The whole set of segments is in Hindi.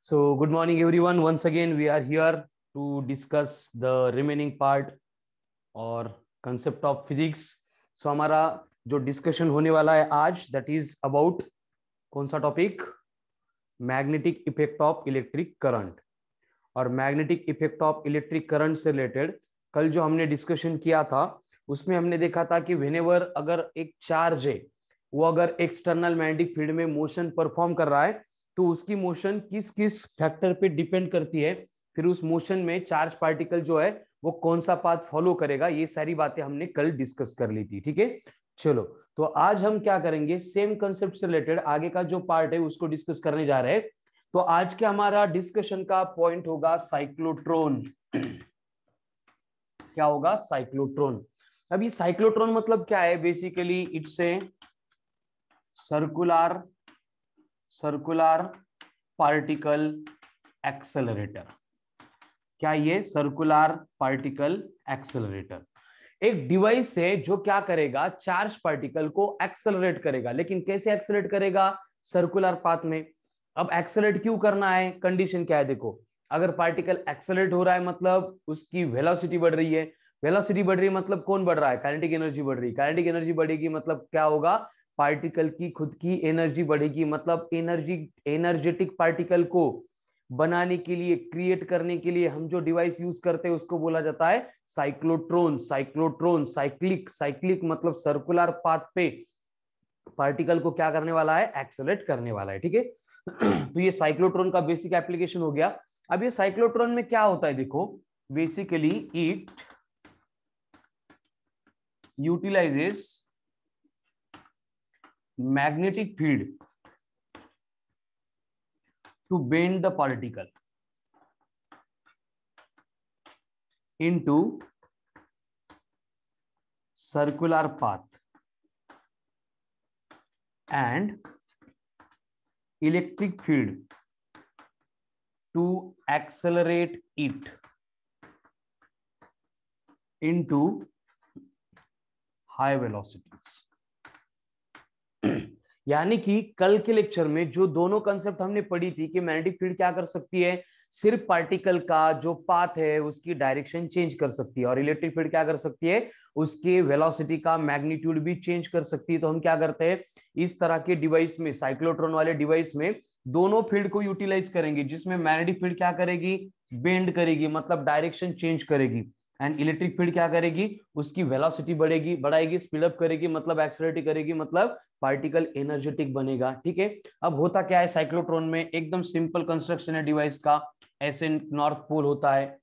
so good morning everyone once again we are here to discuss the remaining part और कंसेप्ट ऑफ फिजिक्स सो हमारा जो डिस्कशन होने वाला है आज दैट इज अबाउट कौन सा topic magnetic effect of electric current और magnetic effect of electric current से रिलेटेड कल जो हमने डिस्कशन किया था उसमें हमने देखा था कि वेनेवर अगर एक चार्ज है वो अगर एक्सटर्नल मैग्नेटिक फील्ड में मोशन परफॉर्म कर रहा है तो उसकी मोशन किस किस फैक्टर पे डिपेंड करती है फिर उस मोशन में चार्ज पार्टिकल जो है वो कौन सा पाथ फॉलो करेगा ये सारी बातें हमने कल डिस्कस कर ली थी ठीक है चलो तो आज हम क्या करेंगे सेम कंसेप्ट से रिलेटेड आगे का जो पार्ट है उसको डिस्कस करने जा रहे हैं तो आज के हमारा डिस्कशन का पॉइंट होगा साइक्लोट्रोन क्या होगा साइक्लोट्रोन अब ये साइक्लोट्रोन मतलब क्या है basically it's a circular circular particle accelerator क्या ये सर्कुलर पार्टिकल एक्सेलरेटर एक डिवाइस है जो क्या करेगा चार्ज पार्टिकल को एक्सेलरेट करेगा लेकिन कैसे एक्सेलरेट करेगा सर्कुलर पाथ में अब एक्सेलरेट क्यों करना है कंडीशन क्या है देखो अगर पार्टिकल एक्सेलरेट हो रहा है मतलब उसकी वेलोसिटी बढ़ रही है वेलोसिटी बढ़ रही है मतलब कौन बढ़ रहा है काइनेटिक एनर्जी बढ़ रही है काइनेटिक एनर्जी बढ़ेगी मतलब क्या होगा पार्टिकल की खुद की एनर्जी बढ़ेगी मतलब एनर्जी एनर्जेटिक पार्टिकल को बनाने के लिए क्रिएट करने के लिए हम जो डिवाइस यूज करते हैं उसको बोला जाता है साइक्लोट्रोन साइक्लोट्रोन साइक्लिक साइक्लिक मतलब सर्कुलर पाथ पे पार्टिकल को क्या करने वाला है एक्सेलेट करने वाला है ठीक है तो ये साइक्लोट्रोन का बेसिक एप्लीकेशन हो गया अब ये साइक्लोट्रोन में क्या होता है देखो basically it utilizes magnetic field to bend the particle into circular path and electric field to accelerate it into high velocities. यानी कि कल के लेक्चर में जो दोनों कंसेप्ट हमने पढ़ी थी कि मैग्नेटिक फील्ड क्या कर सकती है सिर्फ पार्टिकल का जो पाथ है उसकी डायरेक्शन चेंज कर सकती है और इलेक्ट्रिक फील्ड क्या कर सकती है उसके वेलोसिटी का मैग्नीट्यूड भी चेंज कर सकती है तो हम क्या करते हैं इस तरह के डिवाइस में साइक्लोट्रॉन वाले डिवाइस में दोनों फील्ड को यूटिलाइज करेंगे जिसमें मैग्नेटिक फील्ड क्या करेगी बेंड करेगी मतलब डायरेक्शन चेंज करेगी एंड इलेक्ट्रिक फील्ड क्या करेगी उसकी वेलोसिटी बढ़ेगी बढ़ाएगी स्पीड अप करेगी मतलब एक्सलरेट करेगी मतलब पार्टिकल एनर्जेटिक बनेगा ठीक है अब होता क्या है साइक्लोट्रॉन में एकदम सिंपल कंस्ट्रक्शन है डिवाइस का ऐसे नॉर्थ पोल होता है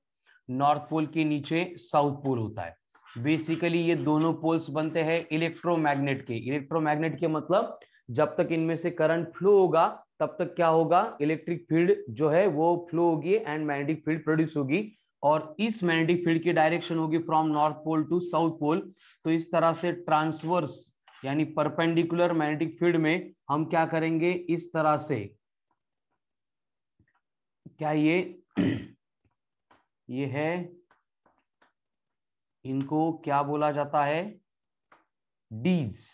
नॉर्थ पोल के नीचे साउथ पोल होता है बेसिकली ये दोनों पोल्स बनते हैं इलेक्ट्रोमैग्नेट के इलेक्ट्रोमैग्नेट के मतलब जब तक इनमें से करंट फ्लो होगा तब तक क्या होगा इलेक्ट्रिक फील्ड जो है वो फ्लो होगी एंड मैग्नेटिक फील्ड प्रोड्यूस होगी और इस मैग्नेटिक फील्ड की डायरेक्शन होगी from north pole to south pole तो इस तरह से ट्रांसवर्स यानी परपेंडिकुलर मैग्नेटिक फील्ड में हम क्या करेंगे इस तरह से क्या ये ये है इनको क्या बोला जाता है डीज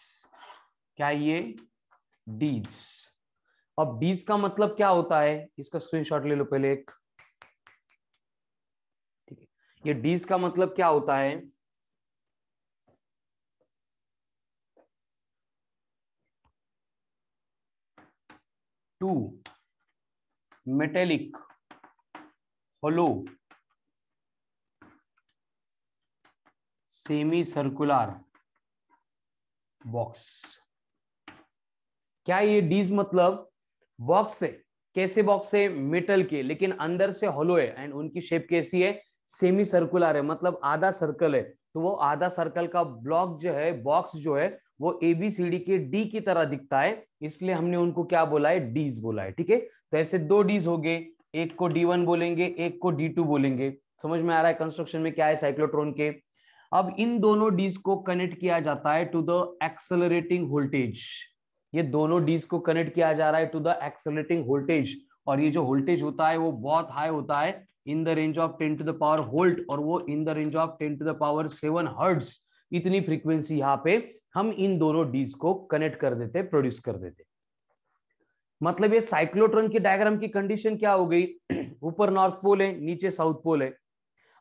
क्या ये डीज अब डीज का मतलब क्या होता है इसका स्क्रीनशॉट ले लो पहले एक ये डीज का मतलब क्या होता है two metallic hollow semi circular box क्या ये डीज मतलब बॉक्स है कैसे बॉक्स है मेटल के लेकिन अंदर से होलो है एंड उनकी शेप कैसी है सेमी सर्कुलर है मतलब आधा सर्कल है तो वो आधा सर्कल का ब्लॉक जो है बॉक्स जो है वो एबीसीडी के डी की तरह दिखता है इसलिए हमने उनको क्या बोला है डीज बोला है ठीक है तो ऐसे दो डीज हो गए एक को डी वन बोलेंगे एक को डी टू बोलेंगे समझ में आ रहा है कंस्ट्रक्शन में क्या है साइक्लोट्रॉन के अब इन दोनों डीज को कनेक्ट किया जाता है टू द एक्सेलरेटिंग वोल्टेज ये दोनों डीज को कनेक्ट किया जा रहा है टू द एक्सेलरेटिंग वोल्टेज और ये जो वोल्टेज होता है वो बहुत हाई होता है in the range of ten to the power volt और वो in the range of ten to the power seven hertz इतनी फ्रीक्वेंसी यहाँ पे हम इन दोनों डीज को कनेक्ट कर देते प्रोड्यूस कर देते मतलब ये साइक्लोट्रॉन की डायग्राम की कंडीशन क्या हो गई ऊपर नॉर्थ पोल है नीचे साउथ पोल है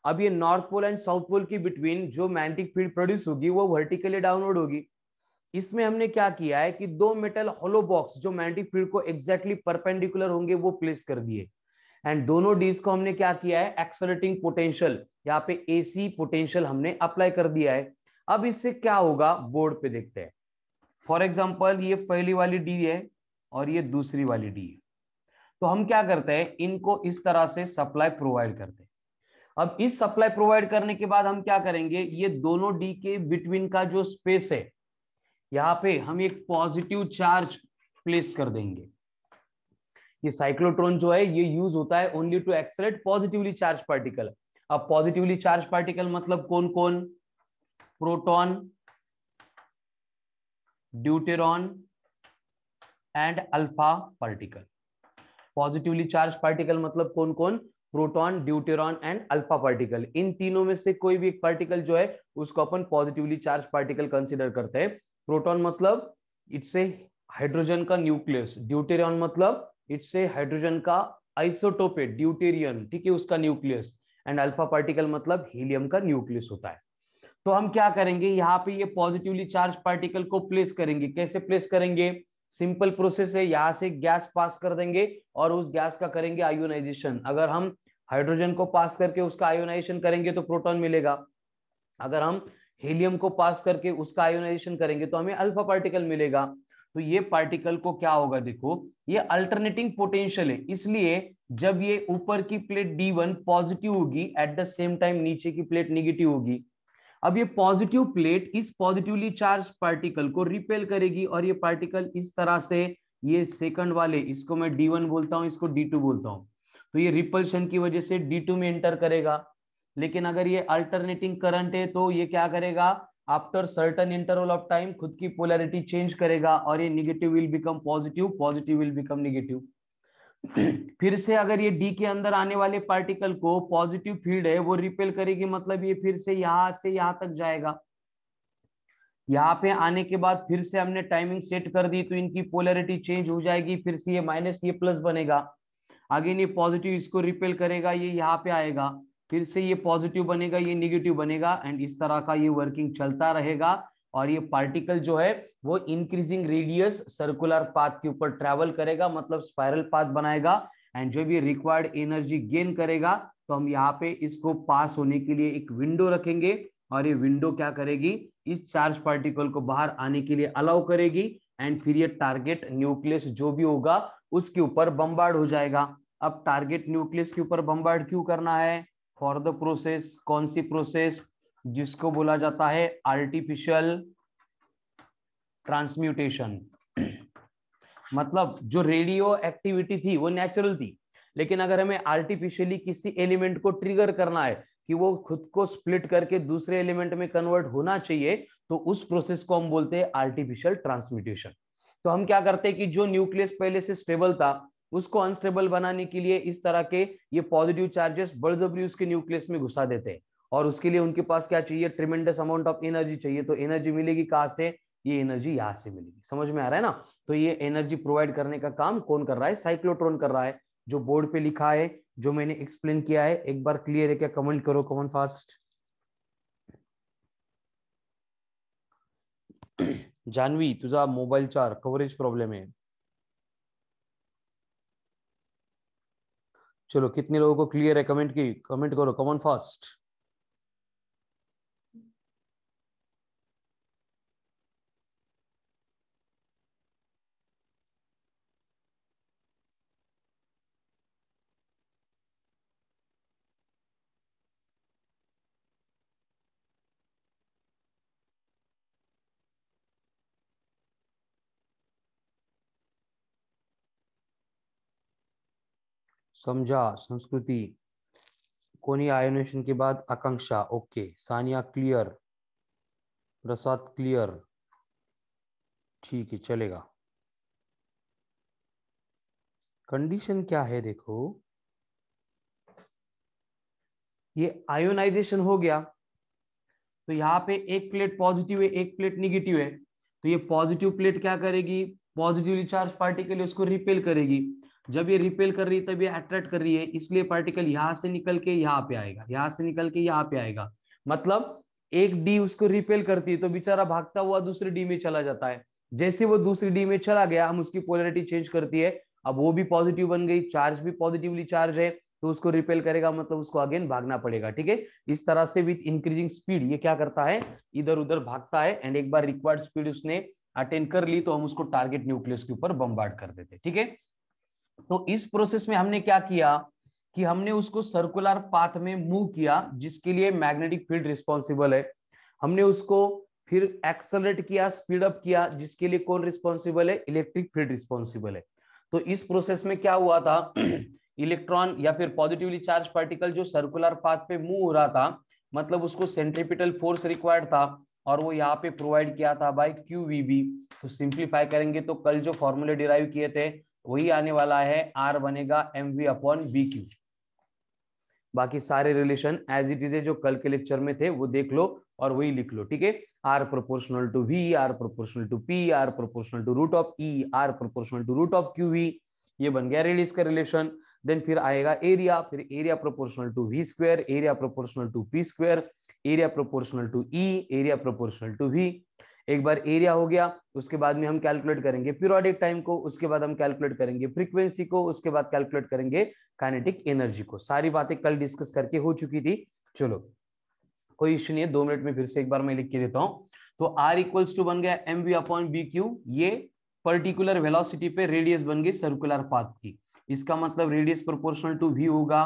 अब ये north pole and south pole की बिटवीन जो मैग्नेटिक फील्ड प्रोड्यूस होगी वो वर्टिकली डाउनलोड होगी इसमें हमने क्या किया है कि दो मेटल होलो बॉक्स जो मैग्नेटिक फील्ड को एग्जैक्टली exactly परपेंडिकुलर होंगे वो प्लेस कर दिए एंड दोनों डीज को हमने क्या किया है एक्सलेटिंग पोटेंशियल यहाँ पे एसी पोटेंशियल हमने अप्लाई कर दिया है अब इससे क्या होगा बोर्ड पे देखते हैं फॉर एग्जाम्पल ये पहली वाली डी है और ये दूसरी वाली डी है तो हम क्या करते हैं इनको इस तरह से सप्लाई प्रोवाइड करते हैं अब इस सप्लाई प्रोवाइड करने के बाद हम क्या करेंगे ये दोनों डी के बिटवीन का जो स्पेस है यहाँ पे हम एक पॉजिटिव चार्ज प्लेस कर देंगे ये साइक्लोट्रॉन जो है ये यूज होता है only to accelerate positively charge particle अब पॉजिटिवली चार्ज पार्टिकल मतलब कौन कौन proton deuteron and alpha particle positively charge particle मतलब कौन कौन proton deuteron and alpha particle इन तीनों में से कोई भी एक पार्टिकल जो है उसको अपन पॉजिटिवली चार्ज पार्टिकल कंसिडर करते हैं प्रोटॉन मतलब इट्स ए हाइड्रोजन का न्यूक्लियस ड्यूटेरॉन मतलब इट्स ए हाइड्रोजन का आइसोटोप ड्यूटेरियन ठीक है उसका न्यूक्लियस एंड अल्फा पार्टिकल मतलब हीलियम का न्यूक्लियस होता है तो हम क्या करेंगे यहाँ पे ये पॉजिटिवली चार्ज पार्टिकल को प्लेस करेंगे कैसे प्लेस करेंगे सिंपल प्रोसेस है यहाँ से गैस पास कर देंगे और उस गैस का करेंगे आयोनाइजेशन अगर हम हाइड्रोजन को पास करके उसका आयोनाइजेशन करेंगे तो प्रोटॉन मिलेगा अगर हम हीलियम को पास करके उसका आयोनाइजेशन करेंगे तो हमें अल्फा पार्टिकल मिलेगा तो ये पार्टिकल को क्या होगा देखो ये अल्टरनेटिंग पोटेंशियल है इसलिए जब ये ऊपर की प्लेट D1 पॉजिटिव होगी एट द सेम टाइम नीचे की प्लेट निगेटिव होगी अब ये पॉजिटिव प्लेट इस पॉजिटिवली चार्ज पार्टिकल को रिपेल करेगी और ये पार्टिकल इस तरह से ये सेकंड वाले इसको मैं वन बोलता हूँ इसको टू बोलता हूँ तो ये रिपल्शन की वजह से टू में एंटर करेगा लेकिन अगर ये अल्टरनेटिंग करंट है तो ये क्या करेगा after certain interval of time खुद की पोलैरिटी चेंज करेगा और ये negative will become positive positive will become negative फिर से अगर ये डी के अंदर आने वाले पार्टिकल को पॉजिटिव फील्ड है वो रिपेल करेगी मतलब ये फिर से यहां से यहां तक जाएगा यहाँ पे आने के बाद फिर से हमने टाइमिंग सेट कर दी तो इनकी पोलैरिटी चेंज हो जाएगी फिर से ये माइनस ये प्लस बनेगा आगे ये पॉजिटिव इसको रिपेल करेगा ये यहाँ पे आएगा फिर से ये पॉजिटिव बनेगा ये निगेटिव बनेगा एंड इस तरह का ये वर्किंग चलता रहेगा और ये पार्टिकल जो है वो इंक्रीजिंग रेडियस सर्कुलर पाथ के ऊपर ट्रेवल करेगा मतलब स्पायरल पाथ बनाएगा एंड जो भी रिक्वायर्ड एनर्जी गेन करेगा तो हम यहाँ पे इसको पास होने के लिए एक विंडो रखेंगे और ये विंडो क्या करेगी इस चार्ज पार्टिकल को बाहर आने के लिए अलाउ करेगी एंड फिर ये टारगेट न्यूक्लियस जो भी होगा उसके ऊपर बम्बार्ड हो जाएगा अब टारगेट न्यूक्लियस के ऊपर बम्बार्ड क्यों करना है फॉर द प्रोसेस कौन सी प्रोसेस जिसको बोला जाता है आर्टिफिशियल ट्रांसम्यूटेशन मतलब जो रेडियो एक्टिविटी थी वो नेचुरल थी लेकिन अगर हमें आर्टिफिशियली किसी एलिमेंट को ट्रिगर करना है कि वो खुद को स्प्लिट करके दूसरे एलिमेंट में कन्वर्ट होना चाहिए तो उस प्रोसेस को हम बोलते हैं आर्टिफिशियल ट्रांसम्यूटेशन तो हम क्या करते हैं कि जो न्यूक्लियस पहले से स्टेबल था उसको अनस्टेबल बनाने के लिए इस तरह के ये पॉजिटिव चार्जेस बड़जबरी उसके न्यूक्लियस में घुसा देते हैं और उसके लिए उनके पास क्या चाहिए ट्रिमेंडस अमाउंट ऑफ एनर्जी चाहिए तो एनर्जी मिलेगी कहां से ये एनर्जी यहां से मिलेगी समझ में आ रहा है ना तो ये एनर्जी प्रोवाइड करने का काम कौन कर रहा है साइक्लोट्रॉन कर रहा है जो बोर्ड पे लिखा है जो मैंने एक्सप्लेन किया है एक बार क्लियर है क्या कमेंट करो कमन फास्ट जानवी तुझा मोबाइल चार कवरेज प्रॉब्लम है चलो कितने लोगों को क्लियर है कमेंट की कमेंट करो कॉमन फास्ट समझा संस्कृति कोनी आयोनेशन के बाद Akanksha okay Sania clear Prasad clear ठीक है चलेगा कंडीशन क्या है देखो ये आयोनाइजेशन हो गया तो यहाँ पे एक प्लेट पॉजिटिव है एक प्लेट निगेटिव है तो ये पॉजिटिव प्लेट क्या करेगी पॉजिटिवली चार्ज पार्टिकल उसको रिपेल करेगी जब ये रिपेल कर रही है तब ये अट्रैक्ट कर रही है इसलिए पार्टिकल यहाँ से निकल के यहाँ पे आएगा यहाँ से निकल के यहाँ पे आएगा मतलब एक डी उसको रिपेल करती है तो बेचारा भागता हुआ दूसरे डी में चला जाता है जैसे वो दूसरी डी में चला गया हम उसकी पोलरिटी चेंज करती है अब वो भी पॉजिटिव बन गई चार्ज भी पॉजिटिवली चार्ज है तो उसको रिपेल करेगा मतलब उसको अगेन भागना पड़ेगा ठीक है इस तरह से विथ इंक्रीजिंग स्पीड ये क्या करता है इधर उधर भागता है एंड एक बार रिक्वायर्ड स्पीड उसने अटेंड कर ली तो हम उसको टारगेट न्यूक्लियस के ऊपर बम्बार्ड कर देते ठीक है तो इस प्रोसेस में हमने क्या किया कि हमने उसको सर्कुलर पाथ में मूव किया जिसके लिए मैग्नेटिक फील्ड रिस्पॉन्सिबल है हमने उसको फिर एक्सलरेट किया स्पीड अप किया जिसके लिए कौन रिस्पॉन्सिबल है इलेक्ट्रिक फील्ड रिस्पॉन्सिबल है तो इस प्रोसेस में क्या हुआ था इलेक्ट्रॉन या फिर पॉजिटिवली चार्ज पार्टिकल जो सर्कुलर पाथ पे मूव हो रहा था मतलब उसको सेंट्रिपिटल फोर्स रिक्वायर्ड था और वो यहाँ पे प्रोवाइड किया था बाय क्यू तो सिंप्लीफाई करेंगे तो कल जो फॉर्मूले डिराइव किए थे वही आने वाला है आर बनेगा M V upon B Q बाकी सारे relation as it is a जो कल के लेक्चर में थे वो देख लो और वही लिख लो ठीक है R proportional to V R proportional to P R proportional to root of E R proportional to root of Q V ये बन गया रेडियस का रिलेशन देन फिर आएगा एरिया फिर area proportional to V square area proportional to P square area proportional to E area proportional to V एक बार एरिया हो गया उसके बाद में हम कैलकुलेट करेंगे पीरियोडिक टाइम को उसके बाद हम कैलकुलेट करेंगे फ्रीक्वेंसी को उसके बाद कैलकुलेट करेंगे काइनेटिक एनर्जी को सारी बातें कल डिस्कस करके हो चुकी थी चलो कोई इश्यू नहीं है दो मिनट में फिर से एक बार मैं लिख के देता हूं तो आर इक्वल्स टू बन गया M V upon B Q ये पर्टिकुलर वेलोसिटी पे रेडियस बन गई सर्कुलर पाथ की इसका मतलब रेडियस प्रोपोर्शनल टू वी होगा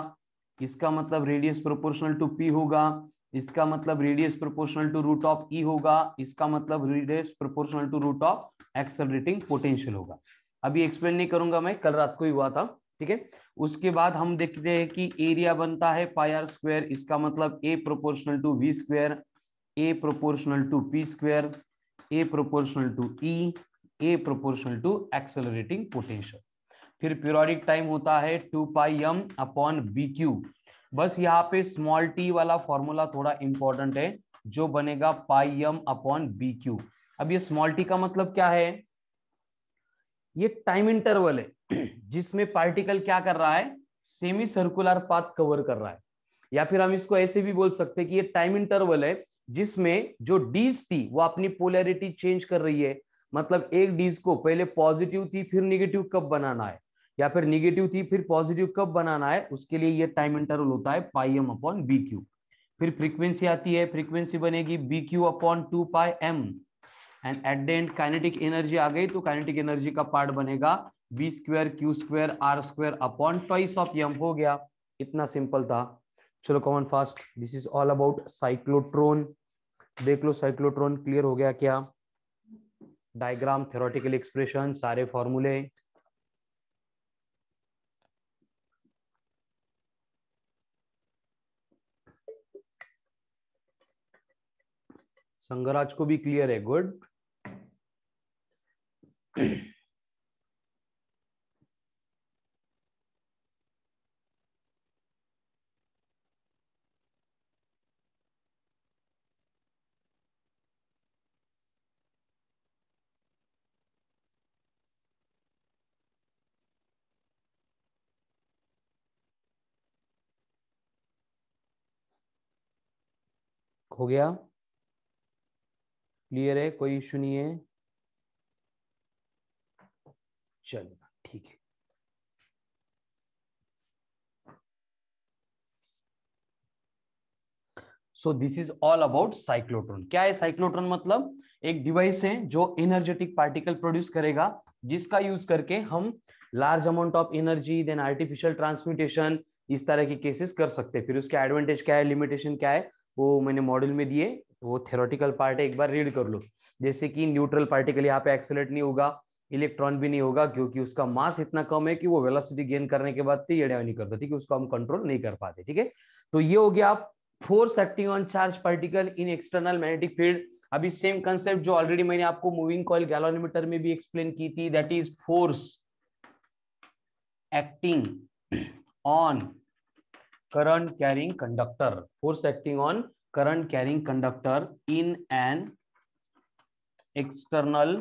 इसका मतलब रेडियस प्रोपोर्शनल टू पी होगा इसका मतलब radius proportional to root of E होगा इसका मतलब radius proportional to root of accelerating potential होगा अभी एक्सप्लेन नहीं करूंगा मैं कल रात को ही हुआ था ठीक है उसके बाद हम देखते हैं कि एरिया बनता है पायर स्क्वायर इसका मतलब A proportional to V square A proportional to P square A proportional to E A proportional to accelerating potential फिर प्योरिक टाइम होता है two pi M upon B Q बस यहाँ पे स्मॉल टी वाला फॉर्मूला थोड़ा इंपॉर्टेंट है जो बनेगा pi M upon B Q अब ये स्मॉल टी का मतलब क्या है ये टाइम इंटरवल है जिसमें पार्टिकल क्या कर रहा है सेमी सर्कुलर पाथ कवर कर रहा है या फिर हम इसको ऐसे भी बोल सकते हैं कि ये टाइम इंटरवल है जिसमें जो डीज थी वो अपनी पोलैरिटी चेंज कर रही है मतलब एक डीज को पहले पॉजिटिव थी फिर निगेटिव कब बनाना है या फिर निगेटिव थी फिर पॉजिटिव कब बनाना है उसके लिए ये टाइम इंटरवल होता है pi M upon B Q फिर फ्रीक्वेंसी आती है फ्रीक्वेंसी बनेगी B Q upon two pi M and at the end kinetic energy आ गई तो काइनेटिक एनर्जी का पार्ट बनेगा B square Q square R square upon twice of M हो गया इतना सिंपल था चलो common fast this is all about cyclotron देख लो साइक्लोट्रोन क्लियर हो गया क्या डायग्राम थेरोटिकल एक्सप्रेशन सारे फॉर्मूले संगराज को भी क्लियर है गुड हो गया क्लियर है कोई इश्यू नहीं है चलो ठीक है so this is all about cyclotron क्या है साइक्लोट्रॉन मतलब एक डिवाइस है जो एनर्जेटिक पार्टिकल प्रोड्यूस करेगा जिसका यूज करके हम large amount of energy then artificial transmutation इस तरह के केसेस कर सकते हैं फिर उसके एडवांटेज क्या है लिमिटेशन क्या है वो मैंने मॉडल में दिए तो वो थेरोटिकल पार्ट है एक बार रीड कर लो जैसे कि न्यूट्रल पार्टिकल यहाँ पे एक्सेलेट नहीं होगा इलेक्ट्रॉन भी नहीं होगा क्योंकि उसका मास इतना कम है कि वो वेलोसिटी गेन करने के बाद तेड़ तो नहीं करता ठीक है उसको हम कंट्रोल नहीं कर पाते ठीक है तो ये हो गया आप force acting on charge particle in external magnetic field अभी सेम कंसेप्ट जो ऑलरेडी मैंने आपको मूविंग कॉल गैलोनीमीटर में भी एक्सप्लेन की थी that is force acting on current carrying conductor force acting on current carrying conductor in an external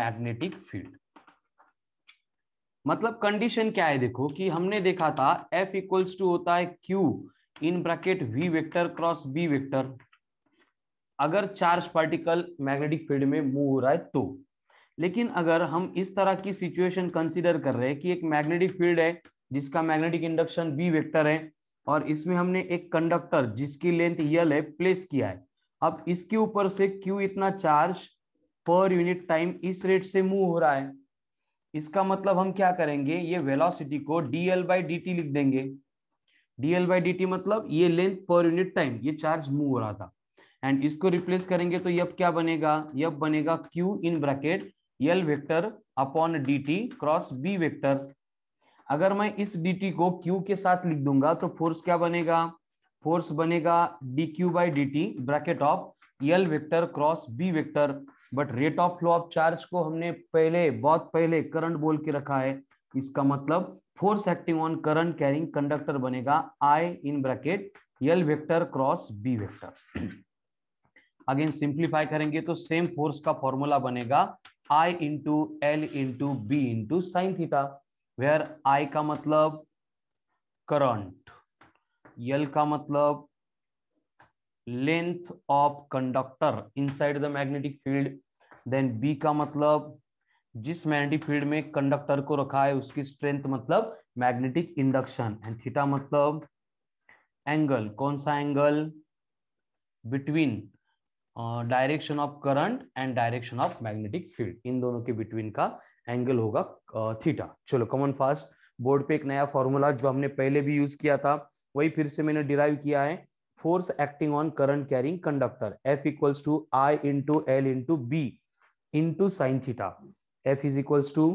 magnetic field मतलब कंडीशन क्या है देखो कि हमने देखा था F इक्वल्स टू होता है Q in bracket V vector cross B vector अगर चार्ज पार्टिकल मैग्नेटिक फील्ड में मूव हो रहा है तो लेकिन अगर हम इस तरह की सिचुएशन कंसीडर कर रहे हैं कि एक मैग्नेटिक फील्ड है जिसका मैग्नेटिक इंडक्शन बी वेक्टर है और इसमें हमने एक कंडक्टर जिसकी लेंथ यल है प्लेस किया है अब इसके ऊपर से क्यू इतना चार्ज पर यूनिट टाइम इस रेट से मूव हो रहा है इसका मतलब हम क्या करेंगे ये वेलोसिटी को dl बाई डी लिख देंगे डीएल बाई डी मतलब ये लेंथ पर यूनिट टाइम ये चार्ज मूव हो रहा था एंड इसको रिप्लेस करेंगे तो यब क्या बनेगा यब बनेगा Q in bracket L vector upon T cross B vector अगर मैं इस dt को q के साथ लिख दूंगा तो फोर्स क्या बनेगा फोर्स बनेगा D Q by D T bracket of L vector cross B vector but rate of flow of charge को हमने पहले बहुत पहले करंट बोल के रखा है इसका मतलब force acting on current carrying conductor बनेगा I in bracket L vector cross B vector again simplify करेंगे तो सेम फोर्स का फॉर्मूला बनेगा I into L into B into sine theta where I का मतलब करंट यल का मतलब length of conductor inside the magnetic field then B का मतलब जिस मैग्नेटिक फील्ड में कंडक्टर को रखा है उसकी स्ट्रेंथ मतलब मैग्नेटिक इंडक्शन एंड थीटा मतलब एंगल कौन सा angle between direction of current and direction of magnetic field इन दोनों के बिटवीन का एंगल होगा थीटा चलो कॉमन फास्ट बोर्ड पे एक नया फॉर्मूला जो हमने पहले भी यूज किया था वही फिर से मैंने डिराइव किया है force acting on current carrying conductor F equals to I into L into B into sine theta F is equals to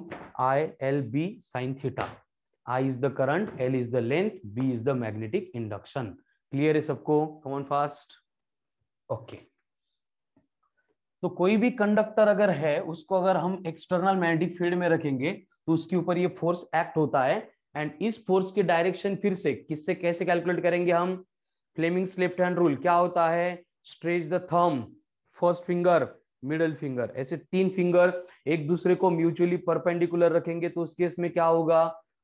I L B sine theta I is the current L is the length B is the magnetic induction clear है सबको कमन फास्ट ओके okay. तो कोई भी कंडक्टर अगर है उसको अगर हम एक्सटर्नल मैग्नेटिक फील्ड में रखेंगे तो उसके ऊपर ये फोर्स एक्ट होता है एंड इस फोर्स की डायरेक्शन फिर से किससे कैसे कैलकुलेट करेंगे हम फ्लेमिंग लेफ्ट हैंड रूल क्या होता है stretch the thumb first finger middle finger ऐसे तीन फिंगर एक दूसरे को म्यूचुअली परपेंडिकुलर रखेंगे तो उस केस में क्या होगा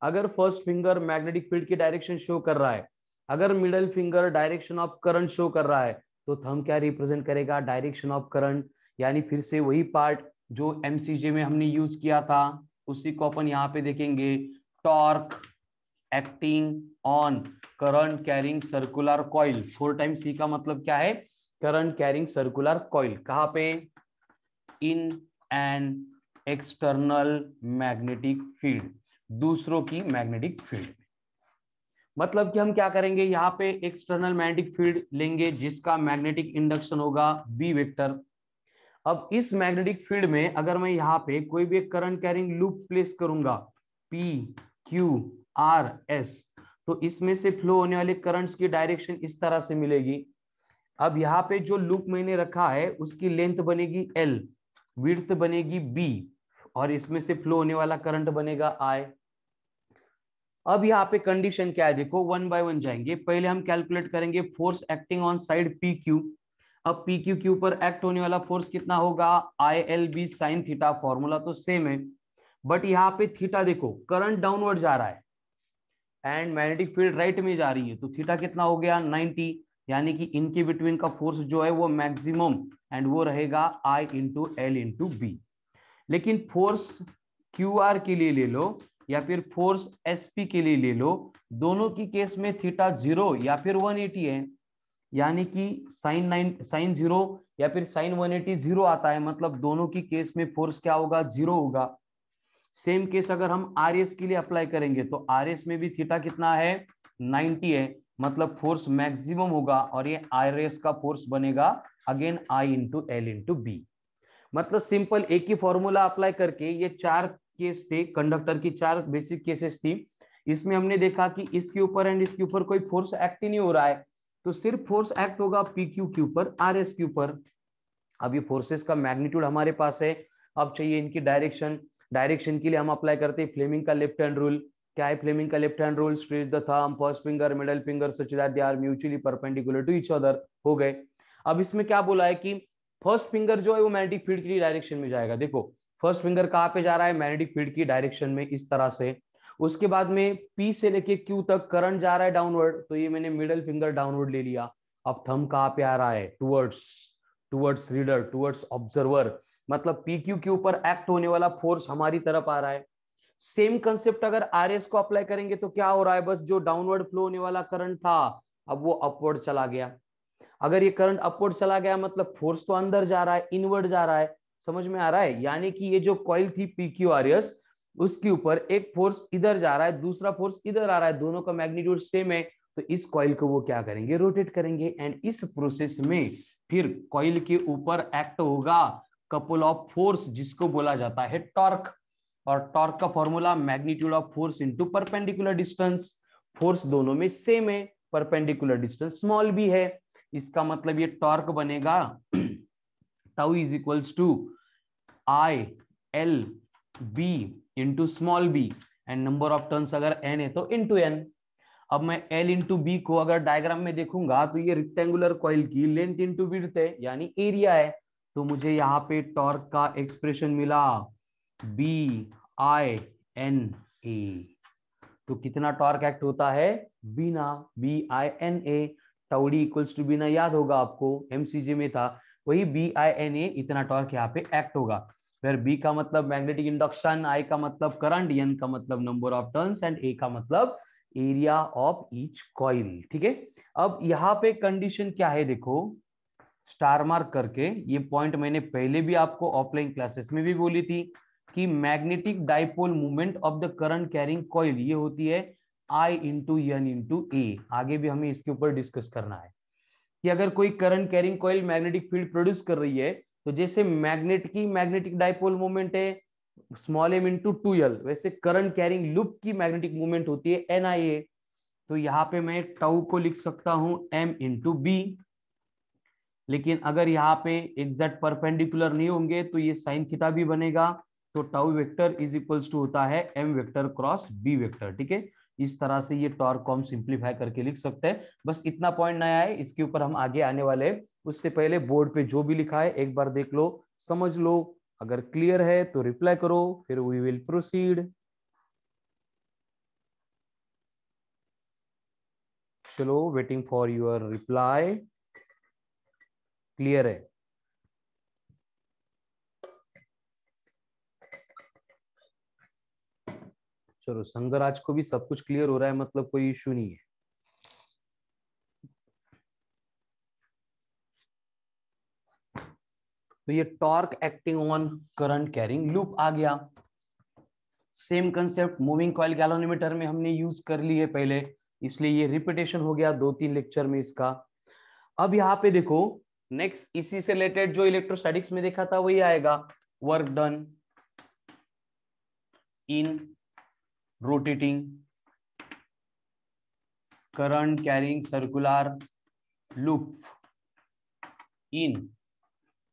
अगर फर्स्ट फिंगर मैग्नेटिक फील्ड की डायरेक्शन शो कर रहा है अगर middle finger direction of current show कर रहा है तो थम क्या रिप्रेजेंट करेगा डायरेक्शन ऑफ करंट यानी फिर से वही पार्ट जो एम में हमने यूज किया था उसी को अपन यहाँ पे देखेंगे torque acting on current carrying circular coil four time C का मतलब क्या है करंट कैरिंग सर्कुलर कॉइल कहा पे in an external magnetic field दूसरों की मैग्नेटिक फील्ड मतलब कि हम क्या करेंगे यहाँ पे एक्सटर्नल मैग्नेटिक फील्ड लेंगे जिसका मैग्नेटिक इंडक्शन होगा बी वेक्टर अब इस मैग्नेटिक फील्ड में अगर मैं यहाँ पे कोई भी एक करंट कैरिंग लूप प्लेस करूंगा पी क्यू आर एस तो इसमें से फ्लो होने वाले करंट्स की डायरेक्शन इस तरह से मिलेगी अब यहाँ पे जो लूप मैंने रखा है उसकी लेंथ बनेगी एल विर्थ बनेगी बी और इसमें से फ्लो होने वाला करंट बनेगा आई अब यहाँ पे कंडीशन क्या है देखो वन बाय वन जाएंगे पहले हम कैलकुलेट करेंगे force acting on side P Q अब पी क्यू के ऊपर एक्ट होने वाला फोर्स कितना होगा I L B sine theta formula तो सेम है बट यहाँ पे थीटा देखो करंट डाउनवर्ड जा रहा है एंड मैग्नेटिक फील्ड राइट में जा रही है तो थीटा कितना हो गया 90 यानी कि इनके बिटवीन का फोर्स जो है वो मैक्सिमम एंड वो रहेगा I into L into B लेकिन फोर्स क्यू आर के लिए ले लो या फिर फोर्स एस पी के लिए ले लो दोनों की केस में थीटा जीरो या फिर एटी है यानी कि साइन नाइन साइन जीरो या फिर साइन वन एटी जीरो आता है मतलब दोनों की केस में फोर्स क्या होगा जीरो होगा सेम केस अगर हम आर एस के लिए अप्लाई करेंगे तो आर एस में भी थीटा कितना है नाइनटी है मतलब फोर्स मैक्सिमम होगा और ये आर एस का फोर्स बनेगा again I into L into B मतलब सिंपल एक ही फॉर्मूला अप्लाई करके ये चार केस थे कंडक्टर की चार बेसिक केसेस थी इसमें हमने देखा कि इसके ऊपर एंड इसके ऊपर कोई फोर्स एक्ट ही नहीं हो रहा है तो सिर्फ फोर्स एक्ट होगा पी क्यू क्यू पर आर एस क्यू पर अब ये फोर्सेस का मैग्नीट्यूड हमारे पास है अब चाहिए इनकी डायरेक्शन डायरेक्शन के लिए हम अप्लाई करते हैं फ्लेमिंग का लेफ्ट हैंड रूल क्या है फ्लेमिंग का left hand rule stretch the thumb first finger middle finger such that they are mutually perpendicular to each other हो गए अब इसमें क्या बोला है कि फर्स्ट फिंगर जो है वो मैग्नेटिक फील्ड की डायरेक्शन में जाएगा देखो फर्स्ट फिंगर कहाँ पे जा रहा है मैग्नेटिक फील्ड की डायरेक्शन में इस तरह से उसके बाद में पी से लेके क्यू तक करंट जा रहा है डाउनवर्ड तो ये मैंने मिडल फिंगर डाउनवर्ड ले लिया अब थम कहा पे आ रहा है towards towards reader towards observer मतलब पी क्यू के ऊपर एक्ट होने वाला फोर्स हमारी तरफ आ रहा है सेम कंसेप्ट अगर आर एस को अप्लाई करेंगे तो क्या हो रहा है बस जो डाउनवर्ड फ्लो होने वाला करंट था अब वो अपवर्ड चला गया अगर ये करंट अपवर्ड चला गया मतलब फोर्स तो अंदर जा रहा है इनवर्ड जा रहा है समझ में आ रहा है यानी कि ये जो कॉइल थी पी क्यू आर एस उसके ऊपर एक फोर्स इधर जा रहा है दूसरा फोर्स इधर आ रहा है दोनों का मैग्नीट्यूड सेम है तो इस कॉइल को वो क्या करेंगे रोटेट करेंगे एंड इस प्रोसेस में फिर कॉइल के ऊपर एक्ट होगा कपल ऑफ फोर्स जिसको बोला जाता है टॉर्क और टॉर्क का formula magnitude of force into perpendicular distance force दोनों में सेम है परपेंडिकुलर डिस्टेंस स्मॉल भी है इसका मतलब ये टॉर्क बनेगा tau is equals to I L B into small B and number of turns अगर एन है तो इंटू एन अब मैं एल इंटू बी को अगर डायग्राम में देखूंगा तो ये रेक्टेंगुलर कॉइल की लेंथ इंटू विड्थ है यानी एरिया है तो मुझे यहाँ पे टॉर्क का एक्सप्रेशन मिला बी आई एन ए तो कितना टॉर्क एक्ट होता है बीना बी आई एन ए टाउडी इक्वल्स टू बीना याद होगा आपको एमसीजे में था वही बी आई एन ए इतना टॉर्क यहाँ पे एक्ट होगा वेर बी का मतलब मैग्नेटिक इंडक्शन आई का मतलब करंट एन का मतलब number of turns and A का मतलब एरिया ऑफ ईच कॉइल ठीक है अब यहाँ पे कंडीशन क्या है देखो स्टार मार्क करके ये पॉइंट मैंने पहले भी आपको ऑफलाइन क्लासेस में भी बोली थी कि magnetic dipole movement of the current carrying coil ये होती है I into N into A आगे भी हमें इसके ऊपर डिस्कस करना है कि अगर कोई current carrying coil magnetic field produce कर रही है तो जैसे मैग्नेट की मैग्नेटिक डाइपोल मूवमेंट है small M into two L वैसे करंट कैरिंग लूप की मैग्नेटिक मूवमेंट होती है एन आई ए तो यहाँ पे मैं टाउ को लिख सकता हूं एम इंटू बी लेकिन अगर यहाँ पे एग्जैक्ट परपेंडिकुलर नहीं होंगे तो ये साइन थीटा भी बनेगा तो tau vector is equals to होता है M vector cross B vector ठीक है इस तरह से ये टॉर्क को हम सिंप्लीफाई करके लिख सकते हैं बस इतना पॉइंट नया है इसके ऊपर हम आगे आने वाले उससे पहले बोर्ड पे जो भी लिखा है एक बार देख लो समझ लो अगर क्लियर है तो रिप्लाई करो फिर वी विल प्रोसीड चलो waiting for your reply clear है चलो संगराज को भी सब कुछ क्लियर हो रहा है मतलब कोई इश्यू नहीं है तो ये torque acting on current carrying loop आ गया same concept moving coil galvanometer में हमने यूज कर ली है पहले इसलिए ये रिपीटेशन हो गया दो तीन लेक्चर में इसका अब यहाँ पे देखो नेक्स्ट इसी से रिलेटेड जो इलेक्ट्रोस्टैटिक्स में देखा था वही आएगा work done in rotating current carrying circular loop in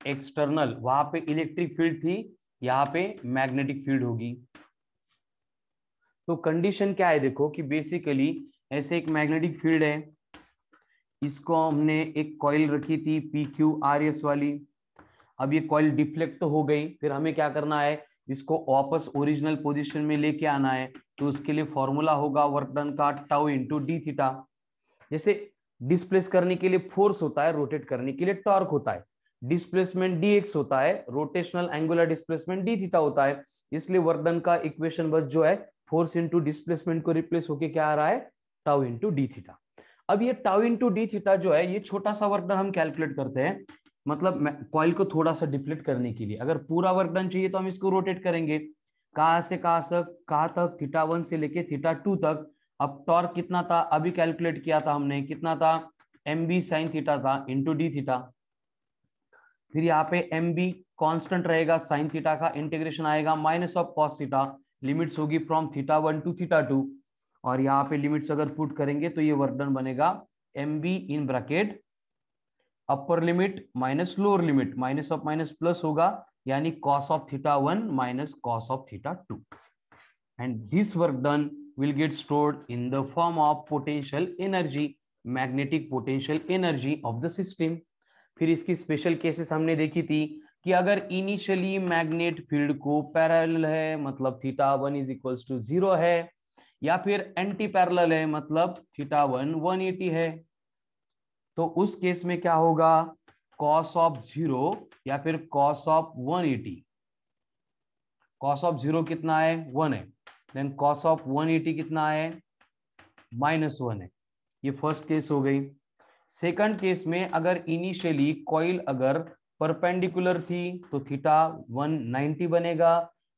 external वहां पे इलेक्ट्रिक फील्ड थी यहाँ पे मैग्नेटिक फील्ड होगी तो कंडीशन क्या है देखो कि बेसिकली ऐसे एक मैग्नेटिक फील्ड है इसको हमने एक कॉइल रखी थी पी क्यू आर एस वाली अब ये कॉइल डिफ्लेक्ट तो हो गई फिर हमें क्या करना है इसको वापस ओरिजिनल पोजीशन में लेके आना है तो उसके लिए फॉर्मूला होगा वर्क डन का टाउ इंटू डी थीटा जैसे डिस्प्लेस करने के लिए फोर्स होता है रोटेट करने के लिए टॉर्क होता है डिस्प्लेसमेंट डी एक्स होता है rotational angular displacement D theta होता है इसलिए वर्धन का इक्वेशन बस जो है फोर्स इंटू डिस्प्लेसमेंट को रिप्लेस होके क्या आ रहा है टाउ इंटू डी थीटा अब ये टाउ इंटू डी थीटा जो है ये छोटा सा वर्कडन हम कैलकुलेट करते हैं मतलब कॉइल को थोड़ा सा डिप्लेट करने के लिए अगर पूरा वर्कडन चाहिए तो हम इसको रोटेट करेंगे कहा से कहा से कहा तक थीटा वन से लेके थीटा टू तक अब टॉर्क कितना था अभी कैलकुलेट किया था हमने कितना था एम बी साइन थीटा था इंटू डी थीटा फिर यहाँ पे एम बी कॉन्स्टेंट रहेगा साइन थीटा का इंटीग्रेशन आएगा minus of cos theta limits होगी from theta one to theta two और यहाँ पे लिमिट्स अगर पुट करेंगे तो ये वर्डन बनेगा M B in bracket upper limit minus lower limit minus of minus plus होगा यानी cos of theta one minus cos of theta two and this work done will get stored in the form of potential energy magnetic potential energy of the system फिर इसकी स्पेशल केसेस हमने देखी थी कि अगर इनिशियली मैग्नेट फील्ड को पैरेलल है मतलब theta one is equals to zero है या फिर एंटी पैरेलल है मतलब थीटा वन वन एटी है तो उस केस में क्या होगा कॉस ऑफ जीरो या फिर cos of one eighty cos of zero कितना है वन है then cos of one eighty कितना है माइनस वन है ये फर्स्ट केस हो गई सेकंड केस में अगर इनिशियली कॉइल अगर परपेंडिकुलर थी तो थीटा 190 बनेगा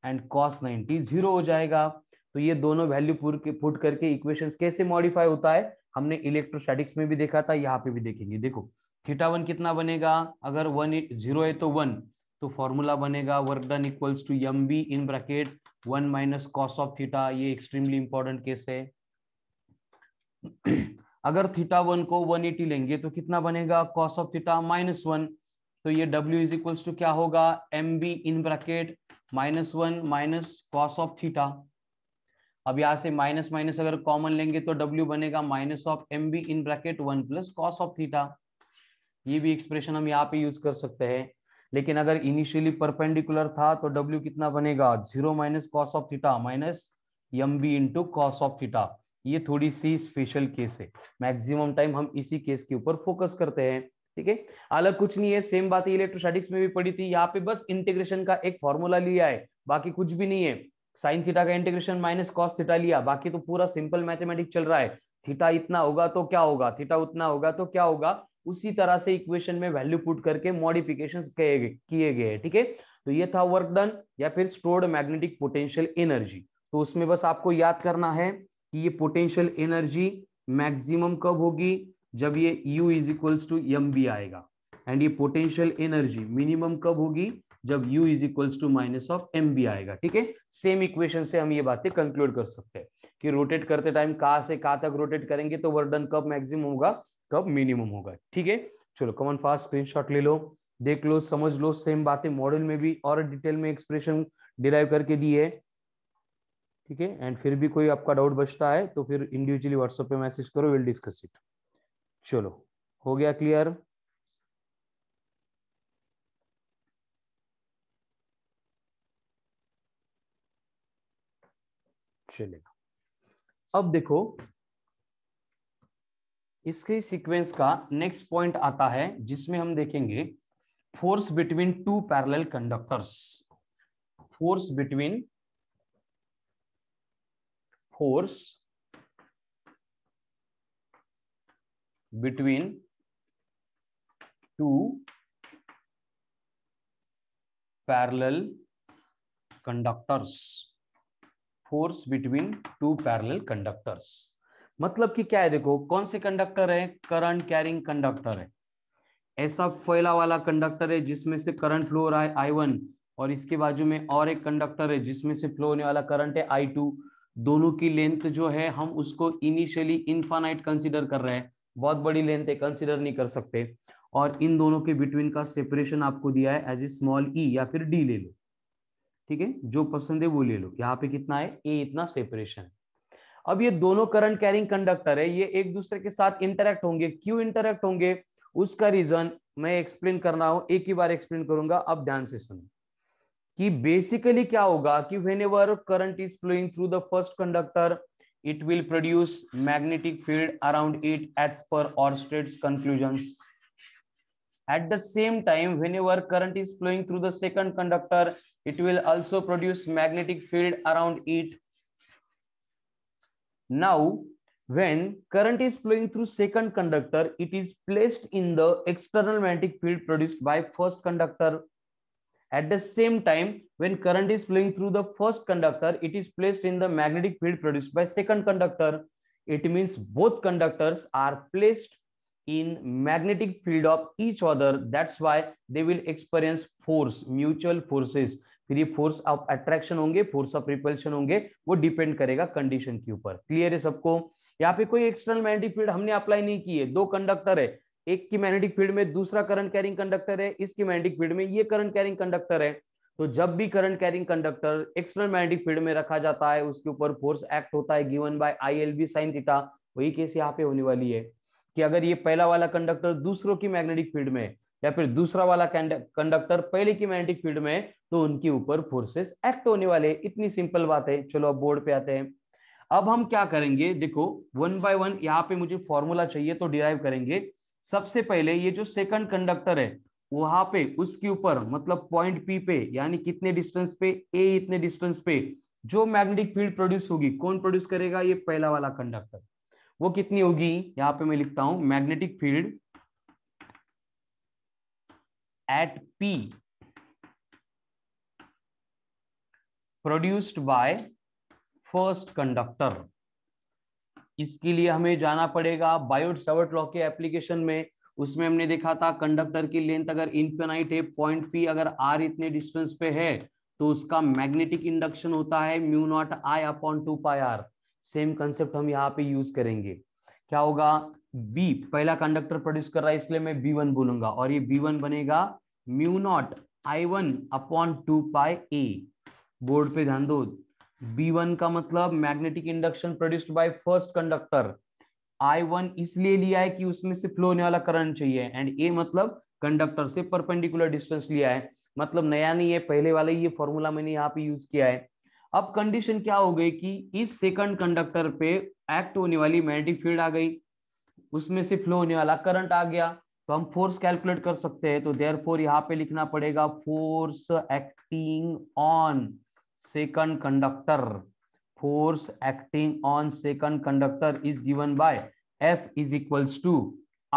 एंड कॉस 90 जीरो हो जाएगा तो ये दोनों वैल्यू पुट करके इक्वेशंस कैसे मॉडिफाई होता है हमने इलेक्ट्रोस्टैटिक्स में भी देखा था यहाँ पे भी देखेंगे देखो थीटा वन कितना बनेगा अगर वन जीरो है तो वन तो फॉर्मूला बनेगा work done equals to M B in bracket one minus cos of theta ये एक्सट्रीमली इंपॉर्टेंट केस है अगर थीटा वन को 180 लेंगे तो कितना बनेगा cos of theta minus one तो ये W इज इक्वल्स टू क्या होगा M B in bracket minus one minus cos of theta अब यहाँ से माइनस माइनस अगर कॉमन लेंगे तो W बनेगा minus of M B in bracket one plus cos of theta ये भी एक्सप्रेशन हम यहाँ पे यूज कर सकते हैं लेकिन अगर इनिशियली परपेंडिकुलर था तो W कितना बनेगा zero minus cos of theta minus M B into cos of theta ये थोड़ी सी स्पेशल केस है मैक्सिमम टाइम हम इसी केस के ऊपर फोकस करते हैं ठीक है अलग कुछ नहीं है सेम बात इलेक्ट्रोस्टैटिक्स में भी पड़ी थी यहाँ पे बस इंटीग्रेशन का एक फॉर्मूला लिया है बाकी कुछ भी नहीं है साइन थीटा का इंटीग्रेशन माइनस कॉस थीटा लिया बाकी तो पूरा सिंपल मैथमेटिक चल रहा है थीटा इतना होगा तो क्या होगा थीटा उतना होगा तो क्या होगा उसी तरह से इक्वेशन में वैल्यू पुट करके मॉडिफिकेशन किए गए ठीक है तो ये था वर्क डन या फिर स्टोर्ड मैग्नेटिक पोटेंशियल एनर्जी तो उसमें बस आपको याद करना है कि ये पोटेंशियल एनर्जी मैक्सिमम कब होगी जब ये U is equals to M B आएगा एंड ये पोटेंशियल एनर्जी मिनिमम कब होगी जब u is equals to minus of M B आएगा ठीक है सेम इक्वेशन से हम ये बातें कंक्लूड कर सकते हैं कि रोटेट करते टाइम कहा से कहा तक रोटेट करेंगे तो वर्डन कब मैक्सिमम होगा कब मिनिमम होगा ठीक है चलो कमन फास्ट स्क्रीनशॉट ले लो देख लो समझ लो सेम बातें मॉडल में भी और डिटेल में एक्सप्रेशन डिराइव करके दी है ठीक है एंड फिर भी कोई आपका डाउट बचता है तो फिर इंडिविजुअली व्हाट्सएप पे मैसेज करो विल डिस्कस इट चलो हो गया क्लियर चलेगा अब देखो इसके सीक्वेंस का नेक्स्ट पॉइंट आता है जिसमें हम देखेंगे force between two parallel conductors force between force between two parallel conductors force between two parallel conductors मतलब कि क्या है देखो कौन से कंडक्टर है करंट कैरिंग कंडक्टर है ऐसा फैला वाला कंडक्टर है जिसमें से करंट फ्लो हो रहा है आई वन और इसके बाजू में और एक कंडक्टर है जिसमें से फ्लो होने वाला करंट है आई टू दोनों की लेंथ जो है हम उसको इनिशियली इनफाइनाइट कंसिडर कर रहे हैं बहुत बड़ी लेंथ है कंसिडर नहीं कर सकते और इन दोनों के बिटवीन का सेपरेशन आपको दिया है एज ए स्मॉल ई या फिर डी ले लो ठीक है जो पसंद है वो ले लो यहाँ पे कितना है ए इतना सेपरेशन अब ये दोनों करंट कैरिंग कंडक्टर है ये एक दूसरे के साथ इंटरेक्ट होंगे क्यों इंटरेक्ट होंगे उसका रीजन मैं एक्सप्लेन कर रहा हूं एक ही बार एक्सप्लेन करूंगा अब ध्यान से सुनो कि बेसिकली क्या होगा कि whenever current is flowing through the first conductor it will produce magnetic field around it as per Oersted conclusion at the same time whenever current is flowing through the second conductor it will also produce magnetic field around it now when current is flowing through second conductor it is placed in the external magnetic field produced by first conductor At the same time, when current is flowing through the first conductor, it is placed in the magnetic field produced by second conductor. It means both conductors are placed in magnetic field of each other. That's why they will experience force, mutual forces. फिर ये फोर्स ऑफ अट्रैक्शन होंगे फोर्स ऑफ रिपल्शन होंगे वो डिपेंड करेगा कंडीशन के ऊपर क्लियर है सबको यहाँ पे कोई एक्सटर्नल मैग्नेटिक फील्ड हमने अप्लाई नहीं की है दो कंडक्टर है एक की मैग्नेटिक फील्ड में दूसरा करंट कैरिंग कंडक्टर है इसकी मैग्नेटिक फील्ड में ये करंट कैरिंग कंडक्टर है तो जब भी current carrying conductor external magnetic field में रखा जाता है उसके ऊपर फोर्स एक्ट होता है given by I L B sine theta वही केस यहाँ पे होने वाली है कि अगर ये पहला वाला कंडक्टर दूसरों की मैग्नेटिक फील्ड में या फिर दूसरा वाला कंडक्टर पहले की मैग्नेटिक फील्ड में तो उनके ऊपर फोर्सेस एक्ट होने वाले इतनी सिंपल बात है चलो अब बोर्ड पे आते हैं अब हम क्या करेंगे देखो वन बाय वन यहाँ पे मुझे फॉर्मूला चाहिए तो डिराइव करेंगे सबसे पहले ये जो सेकंड कंडक्टर है वहां पे उसके ऊपर मतलब पॉइंट पी पे यानी कितने डिस्टेंस पे ए इतने डिस्टेंस पे जो मैग्नेटिक फील्ड प्रोड्यूस होगी कौन प्रोड्यूस करेगा ये पहला वाला कंडक्टर वो कितनी होगी यहां पे मैं लिखता हूं magnetic field at P produced by first conductor इसके लिए हमें जाना पड़ेगा बायोट सवर्ट लॉ के एप्लीकेशन में उसमें हमने देखा था कंडक्टर की लेंथ अगर इन्फेनाइट है पॉइंट पी अगर आर इतने डिस्टेंस पे है तो उसका मैग्नेटिक इंडक्शन होता है mu naught I upon two pi R same concept हम यहाँ पे यूज करेंगे क्या होगा बी पहला कंडक्टर प्रोड्यूस कर रहा है इसलिए मैं बी वन बोलूंगा और ये बी वन बनेगा mu naught I one upon two pi a board पे ध्यान दो B1 का मतलब magnetic induction produced by first conductor I1 इसलिए लिया है कि उसमें से फ्लो होने वाला करंट चाहिए एंड A मतलब कंडक्टर से परपेंडिकुलर डिस्टेंस लिया है मतलब नया नहीं है पहले वाला ये फॉर्मूला मैंने यहाँ पे यूज किया है अब कंडीशन क्या हो गई कि इस सेकंड कंडक्टर पे एक्ट होने वाली मैग्नेटिक फील्ड आ गई उसमें से फ्लो होने वाला करंट आ गया तो हम फोर्स कैलकुलेट कर सकते हैं तो देयर फोर यहाँ पे लिखना पड़ेगा force acting on second conductor force acting on second conductor is given by F is equals to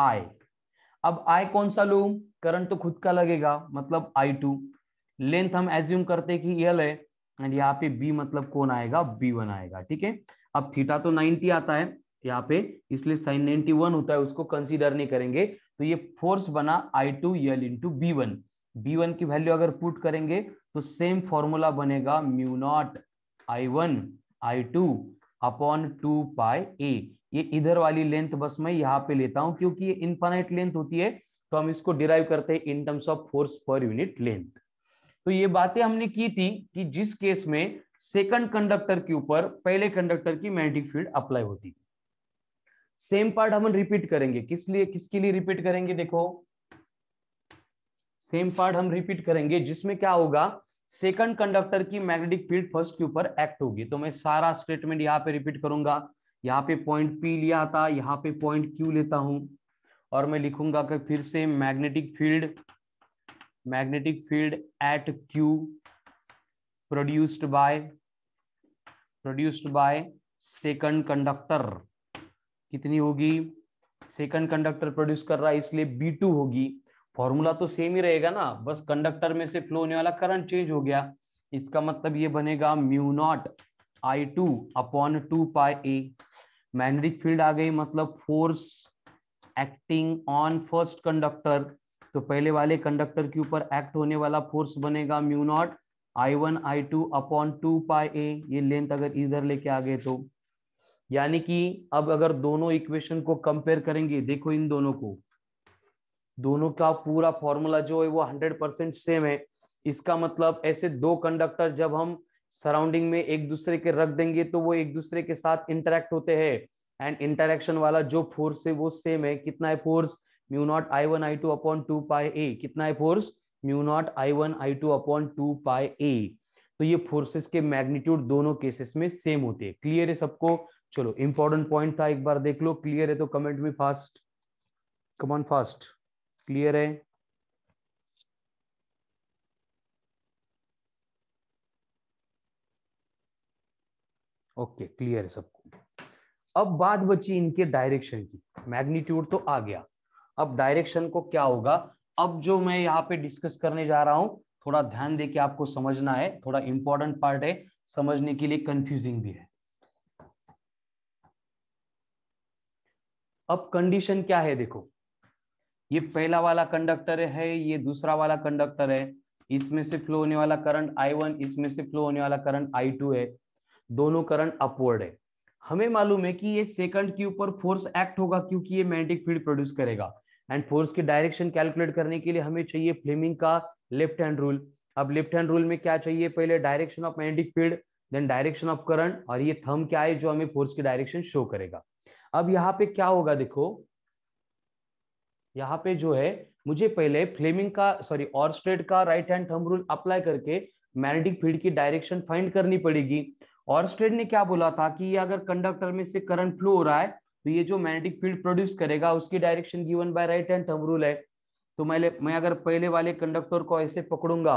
I. अब I कौन सा लू करंट तो खुद का लगेगा मतलब I2 लेंथ हम एज्यूम करते कि L है एंड यहाँ पे B मतलब कौन आएगा B1 आएगा ठीक है अब थीटा तो 90 आता है यहाँ पे इसलिए साइन 91 होता है उसको कंसीडर नहीं करेंगे तो ये फोर्स बना I2 two L into B one B one की वैल्यू अगर पुट करेंगे तो सेम फॉर्मूला बनेगा mu naught I one I two upon two pi a ये इधर वाली लेंथ बस मैं यहाँ पे लेता हूं क्योंकि ये इनफाइनाइट लेंथ होती है तो हम इसको डिराइव करते हैं in terms of force per unit length तो ये बातें हमने की थी कि जिस केस में सेकंड कंडक्टर के ऊपर पहले कंडक्टर की मैग्नेटिक फील्ड अप्लाई होती सेम पार्ट हम रिपीट करेंगे किस लिए किसके लिए रिपीट करेंगे देखो सेम पार्ट हम रिपीट करेंगे जिसमें क्या होगा सेकंड कंडक्टर की मैग्नेटिक फील्ड फर्स्ट के ऊपर एक्ट होगी तो मैं सारा स्टेटमेंट यहाँ पे रिपीट करूंगा यहाँ पे पॉइंट पी लिया था यहाँ पे पॉइंट क्यू लेता हूं और मैं लिखूंगा कि फिर से magnetic field magnetic field at Q produced by produced by second conductor कितनी होगी सेकंड कंडक्टर प्रोड्यूस कर रहा है इसलिए बी टू होगी फॉर्मूला तो सेम ही रहेगा ना बस कंडक्टर में से फ्लो होने वाला करंट चेंज हो गया इसका मतलब ये बनेगा mu naught I two upon two pi a magnetic field आ गई मतलब force acting on first conductor तो पहले वाले कंडक्टर के ऊपर एक्ट होने वाला फोर्स बनेगा mu naught I one I two upon two pi a ये लेंथ अगर इधर लेके आ गए तो यानी कि अब अगर दोनों इक्वेशन को कंपेयर करेंगे देखो इन दोनों को दोनों का पूरा फॉर्मूला जो है वो हंड्रेड परसेंट सेम है इसका मतलब ऐसे दो कंडक्टर जब हम सराउंडिंग में एक दूसरे के रख देंगे तो वो एक दूसरे के साथ इंटरेक्ट होते हैं एंड इंटरेक्शन वाला जो फोर्स है वो सेम है कितना है force mu naught I one I two upon two pi a कितना है force mu naught I one I two upon two pi a तो ये फोर्सेस के मैग्नीट्यूड दोनों केसेस में सेम होते हैं क्लियर है सबको चलो इंपॉर्टेंट पॉइंट था एक बार देख लो क्लियर है तो कमेंट में फास्ट कमॉन फास्ट क्लियर है ओके क्लियर है सबको अब बात बची इनके डायरेक्शन की मैग्नीट्यूड तो आ गया अब डायरेक्शन को क्या होगा अब जो मैं यहाँ पे डिस्कस करने जा रहा हूं थोड़ा ध्यान दे के आपको समझना है थोड़ा इंपॉर्टेंट पार्ट है समझने के लिए कंफ्यूजिंग भी है अब कंडीशन क्या है देखो ये पहला वाला कंडक्टर है ये दूसरा वाला कंडक्टर है इसमें से फ्लो होने वाला करंट I1 इसमें से फ्लो होने वाला करंट I2 है दोनों करंट अपवर्ड है हमें मालूम है कि ये सेकंड के ऊपर फोर्स एक्ट होगा क्योंकि ये मैग्नेटिक फील्ड प्रोड्यूस करेगा एंड फोर्स की डायरेक्शन कैलकुलेट करने के लिए हमें चाहिए फ्लेमिंग का लेफ्ट हैंड रूल अब लेफ्ट हैंड रूल में क्या चाहिए पहले direction of magnetic field then direction of current और ये थम क्या है जो हमें फोर्स की डायरेक्शन शो करेगा अब यहाँ पे क्या होगा देखो यहाँ पे जो है मुझे पहले फ्लेमिंग का सॉरी और स्ट्रेट का right hand thumb rule apply करके मैग्नेटिक फील्ड की डायरेक्शन फाइंड करनी पड़ेगी और स्ट्रेट ने क्या बोला था कि अगर कंडक्टर में से करंट फ्लो हो रहा है तो ये जो मैग्नेटिक फील्ड प्रोड्यूस करेगा उसकी direction given by right hand thumb rule है तो मैं मैं अगर पहले वाले कंडक्टर को ऐसे पकड़ूंगा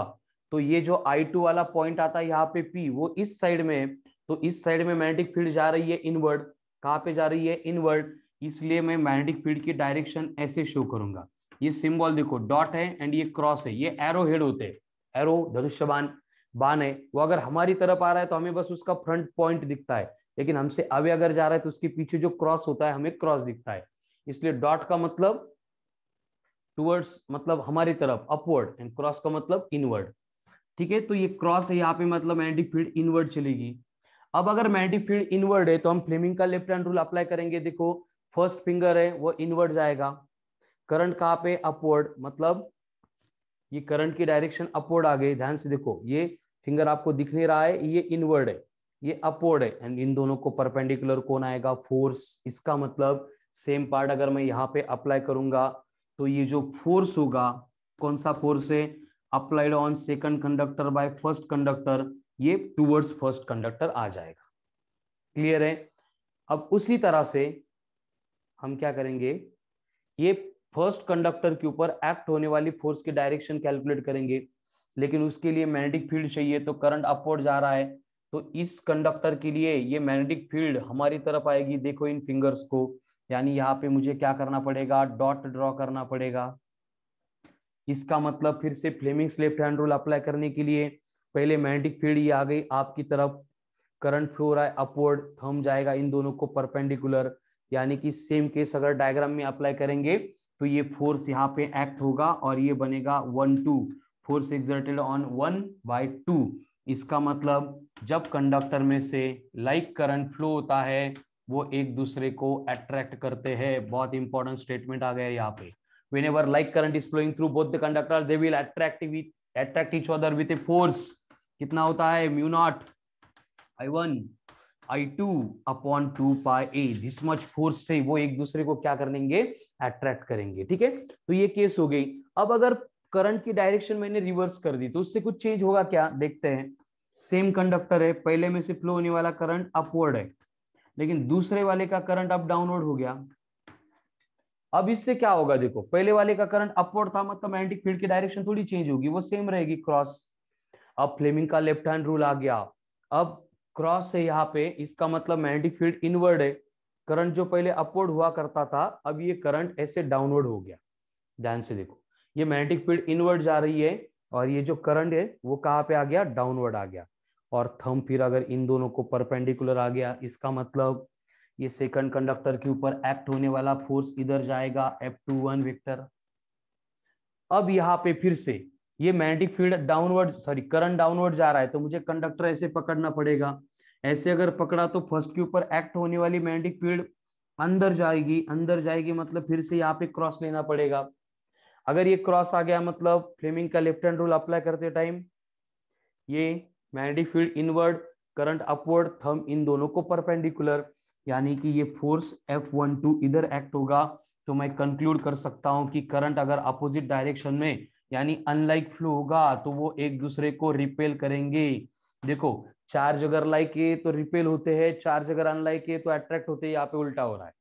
तो ये जो आई टू वाला पॉइंट आता है यहाँ पे पी वो इस साइड में है तो इस साइड में मैग्नेटिक फील्ड जा रही है इनवर्ड कहाँ पे जा रही है इनवर्ड इसलिए मैं मैग्नेटिक फील्ड की डायरेक्शन ऐसे शो करूंगा ये सिंबल देखो डॉट है एंड ये क्रॉस है ये एरो हेड होते हैं एरो बान बान है वो अगर हमारी तरफ आ रहा है तो हमें बस उसका फ्रंट पॉइंट दिखता है लेकिन हमसे अवे अगर जा रहा है तो उसके पीछे जो क्रॉस होता है हमें क्रॉस दिखता है इसलिए डॉट का मतलब टूवर्ड्स मतलब हमारी तरफ अपवर्ड एंड क्रॉस का मतलब इनवर्ड ठीक है तो ये क्रॉस है यहाँ पे मतलब मैग्नेटिक फील्ड इनवर्ड चलेगी अब अगर मैग्नेटिक फील्ड इनवर्ड है तो हम फ्लेमिंग का लेफ्ट हैंड रूल अप्लाई करेंगे देखो फर्स्ट फिंगर है वो इनवर्ड जाएगा करंट कहाँ पे अपवर्ड मतलब ये करंट की डायरेक्शन अपवर्ड आ गई ध्यान से देखो ये फिंगर आपको दिख नहीं रहा है ये इनवर्ड है ये अपवर्ड है एंड इन दोनों को परपेंडिकुलर कौन आएगा फोर्स इसका मतलब सेम पार्ट अगर मैं यहाँ पे अप्लाई करूंगा तो ये जो फोर्स होगा कौन सा फोर्स है applied on second conductor by first conductor ये टूवर्ड्स फर्स्ट कंडक्टर आ जाएगा क्लियर है अब उसी तरह से हम क्या करेंगे ये फर्स्ट कंडक्टर के ऊपर एक्ट होने वाली फोर्स की डायरेक्शन कैलकुलेट करेंगे लेकिन उसके लिए मैग्नेटिक फील्ड चाहिए तो करंट अपवर्ड जा रहा है तो इस कंडक्टर के लिए ये मैग्नेटिक फील्ड हमारी तरफ आएगी देखो इन फिंगर्स को यानी यहाँ पे मुझे क्या करना पड़ेगा डॉट ड्रॉ करना पड़ेगा इसका मतलब फिर से Fleming's left hand rule apply करने के लिए पहले मैग्नेटिक फील्ड ये आ गई आपकी तरफ करंट फ्लो रहा है अपवर्ड थम जाएगा इन दोनों को परपेंडिकुलर यानी कि सेम केस अगर डायग्राम में अप्लाई करेंगे तो ये फोर्स यहाँ पे एक्ट होगा और ये बनेगा one two force exerted on one by two इसका मतलब जब कंडक्टर में से लाइक करंट फ्लो होता है वो एक दूसरे को अट्रैक्ट करते हैं बहुत इंपॉर्टेंट स्टेटमेंट आ गया यहाँ पे whenever like current is flowing through both conductors they will attract with attract each other with a force कितना होता है mu naught I one I two upon two pi a this much force से वो एक दूसरे को क्या करेंगे अट्रैक्ट करेंगे ठीक है तो ये केस हो गई अब अगर करंट की डायरेक्शन मैंने रिवर्स कर दी तो उससे कुछ चेंज होगा क्या देखते हैं सेम कंडक्टर है पहले में से फ्लो होने वाला करंट अपवर्ड है लेकिन दूसरे वाले का करंट अब डाउनवर्ड हो गया अब इससे क्या होगा देखो पहले वाले का करंट अपवर्ड था मतलब मैग्नेटिक फील्ड की डायरेक्शन थोड़ी चेंज होगी वो सेम रहेगी क्रॉस अब फ्लेमिंग का लेफ्ट हैंड रूल आ गया अब क्रॉस है यहाँ पे इसका मतलब मैग्नेटिक फील्ड इनवर्ड है करंट जो पहले अपवर्ड हुआ करता था अब ये करंट ऐसे डाउनवर्ड हो गया ध्यान से देखो ये मैग्नेटिक फील्ड इनवर्ड जा रही है और ये जो करंट है वो कहाँ पे आ गया डाउनवर्ड आ गया और थम फिर अगर इन दोनों को परपेंडिकुलर आ गया इसका मतलब ये सेकंड कंडक्टर के ऊपर एक्ट होने वाला फोर्स इधर जाएगा एफ टू वन विक्टर अब यहाँ पे फिर से ये magnetic field downward sorry current downward जा रहा है तो मुझे कंडक्टर ऐसे पकड़ना पड़ेगा ऐसे अगर पकड़ा तो फर्स्ट के ऊपर एक्ट होने वाली मैग्नेटिक फील्ड अंदर जाएगी अंदर जाएगी मतलब फिर से यहाँ पे क्रॉस लेना पड़ेगा अगर ये क्रॉस आ गया मतलब फ्लेमिंग का लेफ्ट हैंड रूल अप्लाई करते टाइम ये magnetic field inward current upward thumb इन दोनों को परपेंडिकुलर यानी कि ये फोर्स एफ वन टू इधर एक्ट होगा तो मैं कंक्लूड कर सकता हूं कि करंट अगर अपोजिट डायरेक्शन में यानी अनलाइक फ्लो होगा तो वो एक दूसरे को रिपेल करेंगे देखो चार्ज अगर लाइक ये तो रिपेल होते हैं चार्ज अगर अनलाइक ये तो अट्रैक्ट होते हैं यहाँ पे उल्टा हो रहा है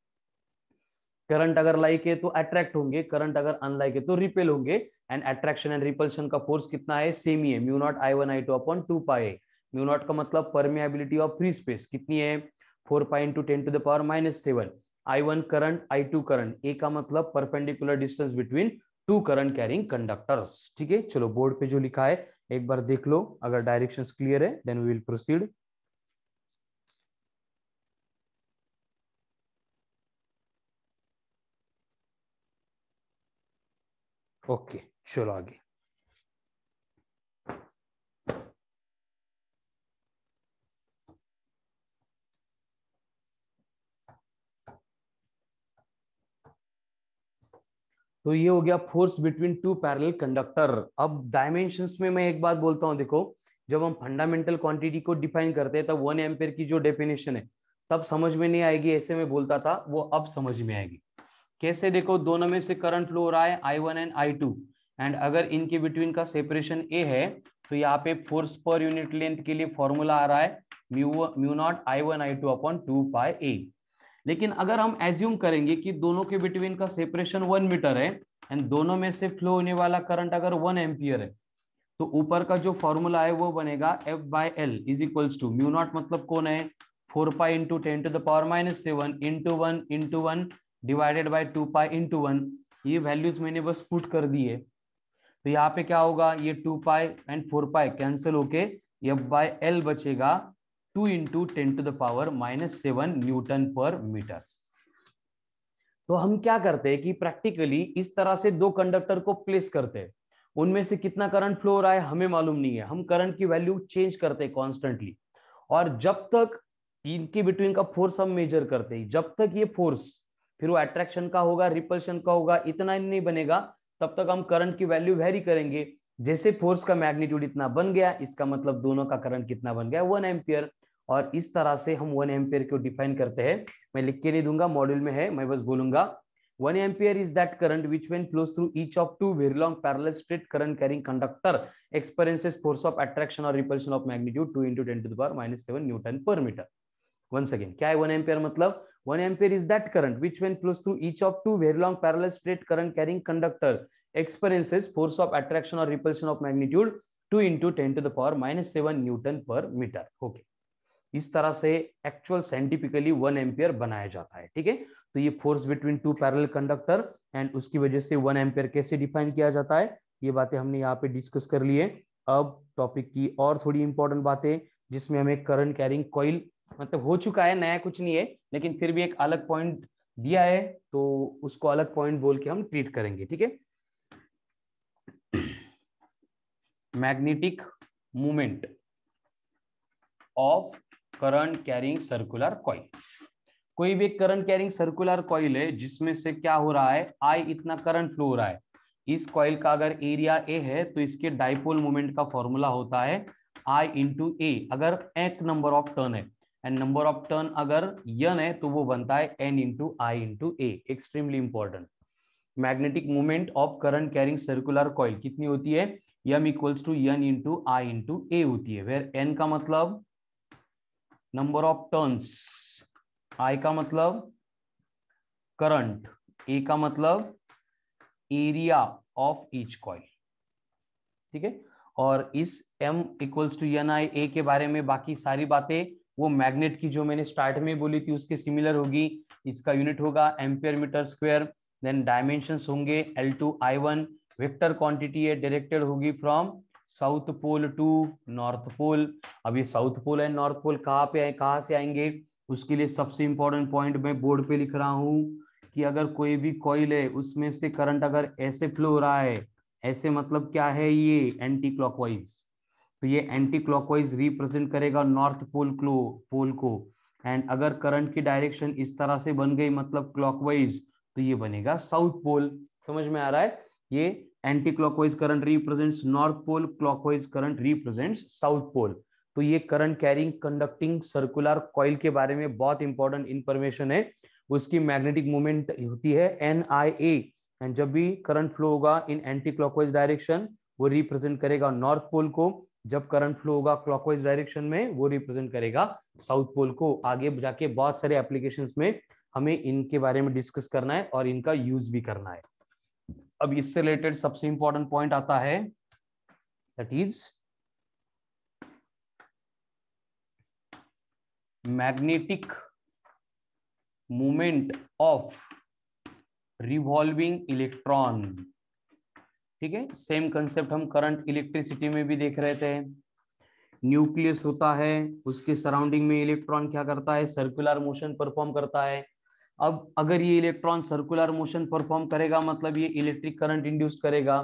करंट अगर लाइक है तो अट्रैक्ट होंगे करंट अगर अनलाइक है तो रिपेल होंगे एंड अट्रैक्शन एंड रिपल्शन का फोर्स कितना है सेम ही है mu naught I one I two upon two pi mu naught का मतलब परमियाबिलिटी ऑफ फ्री स्पेस कितनी है four pi into ten to the power minus seven I one current I two current a का मतलब perpendicular distance between two current carrying conductors ठीक है चलो बोर्ड पे जो लिखा है एक बार देख लो अगर डायरेक्शन क्लियर है then we will proceed okay चलो आगे तो ये हो गया force between two parallel conductor अब डायमेंशन में मैं एक बात बोलता हूँ देखो जब हम फंडामेंटल क्वांटिटी को डिफाइन करते हैं तब वन एम्पेयर की जो डेफिनेशन है तब समझ में नहीं आएगी ऐसे में बोलता था वो अब समझ में आएगी कैसे देखो दोनों में से करंट फ्लो हो रहा है I one and I two and अगर इनके बिटवीन का सेपरेशन ए है तो यहाँ पे फोर्स पर यूनिट लेंथ के लिए फॉर्मूला आ रहा है mu mu naught I one I two upon two pi a लेकिन अगर हम एज्यूम करेंगे कि दोनों के बिटवीन का सेपरेशन वन मीटर है एंड दोनों में से फ्लो होने वाला करंट अगर वन एम्पियर है तो ऊपर का जो फॉर्मूला है वो बनेगा F by L is equals to mu naught मतलब कौन है four pi into ten to the power minus seven into one into one divided by two pi into one ये वैल्यूज मैंने बस पुट कर दी है तो यहाँ पे क्या होगा ये two pi and four pi cancel होके एफ बाई एल बचेगा two into ten to the power minus seven newton per metre तो हम क्या करते हैं कि प्रैक्टिकली इस तरह से दो कंडक्टर को प्लेस करते हैं उनमें से कितना करंट फ्लो हो रहा है हमें मालूम नहीं है हम करंट की वैल्यू चेंज करते हैं कॉन्स्टेंटली और जब तक इनके बिटवीन का फोर्स हम मेजर करते हैं जब तक ये फोर्स फिर वो अट्रैक्शन का होगा रिपल्शन का होगा इतना ही नहीं बनेगा तब तक हम करंट की वैल्यू वेरी करेंगे जैसे फोर्स का मैग्नीट्यूड इतना बन गया इसका मतलब दोनों का करंट कितना बन गया वन एम्पियर और इस तरह से हम वन एम्पियर को डिफाइन करते हैं मैं लिख के नहीं दूंगा मॉड्यूल में है मैं बस बोलूंगा one ampere is that current which when flows through each of two very long parallel straight current carrying conductor experiences force of attraction और repulsion of magnitude two into ten to the minus seven newton per metre one second क्या है वन एम्पियर मतलब one ampere is that current which when flows through each of two very long parallel straight current carrying conductor experiences force of attraction or repulsion of magnitude 2 into 10 to the power minus 7 मतलब? newton per meter okay इस तरह से एक्चुअल साइंटिफिकली वन एम्पियर बनाया जाता है ठीक है तो ये force between two parallel conductor and उसकी वजह से वन एम्पियर कैसे डिफाइन किया जाता है ये बातें हमने यहाँ पे डिस्कस कर ली है अब टॉपिक की और थोड़ी इंपॉर्टेंट बातें जिसमें हमें करंट कैरिंग कॉइल मतलब हो चुका है नया कुछ नहीं है लेकिन फिर भी एक अलग पॉइंट दिया है तो उसको अलग पॉइंट बोल के हम ट्रीट करेंगे ठीक है magnetic moment of current carrying circular coil कोई भी करंट कैरिंग सर्कुलर कॉइल है जिसमें से क्या हो रहा है आई इतना करंट फ्लो हो रहा है इस कॉइल का अगर एरिया ए है तो इसके डाइपोल मोमेंट का फॉर्मूला होता है आई इंटू ए अगर एक नंबर ऑफ टर्न है एंड नंबर ऑफ टर्न अगर यन है तो वो बनता है N into I into A extremely important magnetic movement of current carrying circular coil कितनी होती है M equals to N into I into A होती है वेर एन का मतलब नंबर ऑफ टर्न्स आई का मतलब करंट ए e का मतलब एरिया ऑफ ईच कॉइल ठीक है और इस M equals to N I A के बारे में बाकी सारी बातें वो मैग्नेट की जो मैंने स्टार्ट में बोली थी उसके सिमिलर होगी इसका यूनिट होगा ampere metre square then dimensions होंगे L two I one vector quantity है डायरेक्टेड होगी from south pole to north pole अब ये south pole and north pole कहाँ पे आए कहाँ से आएंगे उसके लिए सबसे इंपॉर्टेंट पॉइंट मैं बोर्ड पे लिख रहा हूँ कि अगर कोई भी कॉइल है उसमें से करंट अगर ऐसे फ्लो हो रहा है ऐसे मतलब क्या है ये एंटी क्लॉकवाइज तो ये एंटी क्लॉकवाइज रिप्रेजेंट करेगा नॉर्थ पोल क्लो पोल को एंड अगर करंट की डायरेक्शन इस तरह से बन गई मतलब क्लॉकवाइज तो ये बनेगा साउथ पोल समझ में आ रहा है ये anti anticlockwise current represents north pole clockwise current represents south pole तो ये current carrying conducting circular coil के बारे में बहुत इंपॉर्टेंट इंफॉर्मेशन है उसकी मैग्नेटिक मूवमेंट होती है एन आई ए एंड जब भी करंट फ्लो होगा इन एंटी क्लॉकवाइज डायरेक्शन वो रिप्रेजेंट करेगा नॉर्थ पोल को जब करंट फ्लो होगा क्लॉकवाइज डायरेक्शन में वो रिप्रेजेंट करेगा साउथ पोल को आगे जाके बहुत सारे एप्लीकेशंस में हमें इनके बारे में डिस्कस करना है और इनका यूज भी करना है अब इससे रिलेटेड सबसे इंपॉर्टेंट पॉइंट आता है that is magnetic moment of revolving electron ठीक है सेम कंसेप्ट हम करंट इलेक्ट्रिसिटी में भी देख रहे थे न्यूक्लियस होता है उसके सराउंडिंग में इलेक्ट्रॉन क्या करता है सर्कुलर मोशन परफॉर्म करता है अब अगर ये इलेक्ट्रॉन सर्कुलर मोशन परफॉर्म करेगा मतलब ये इलेक्ट्रिक करंट इंड्यूस करेगा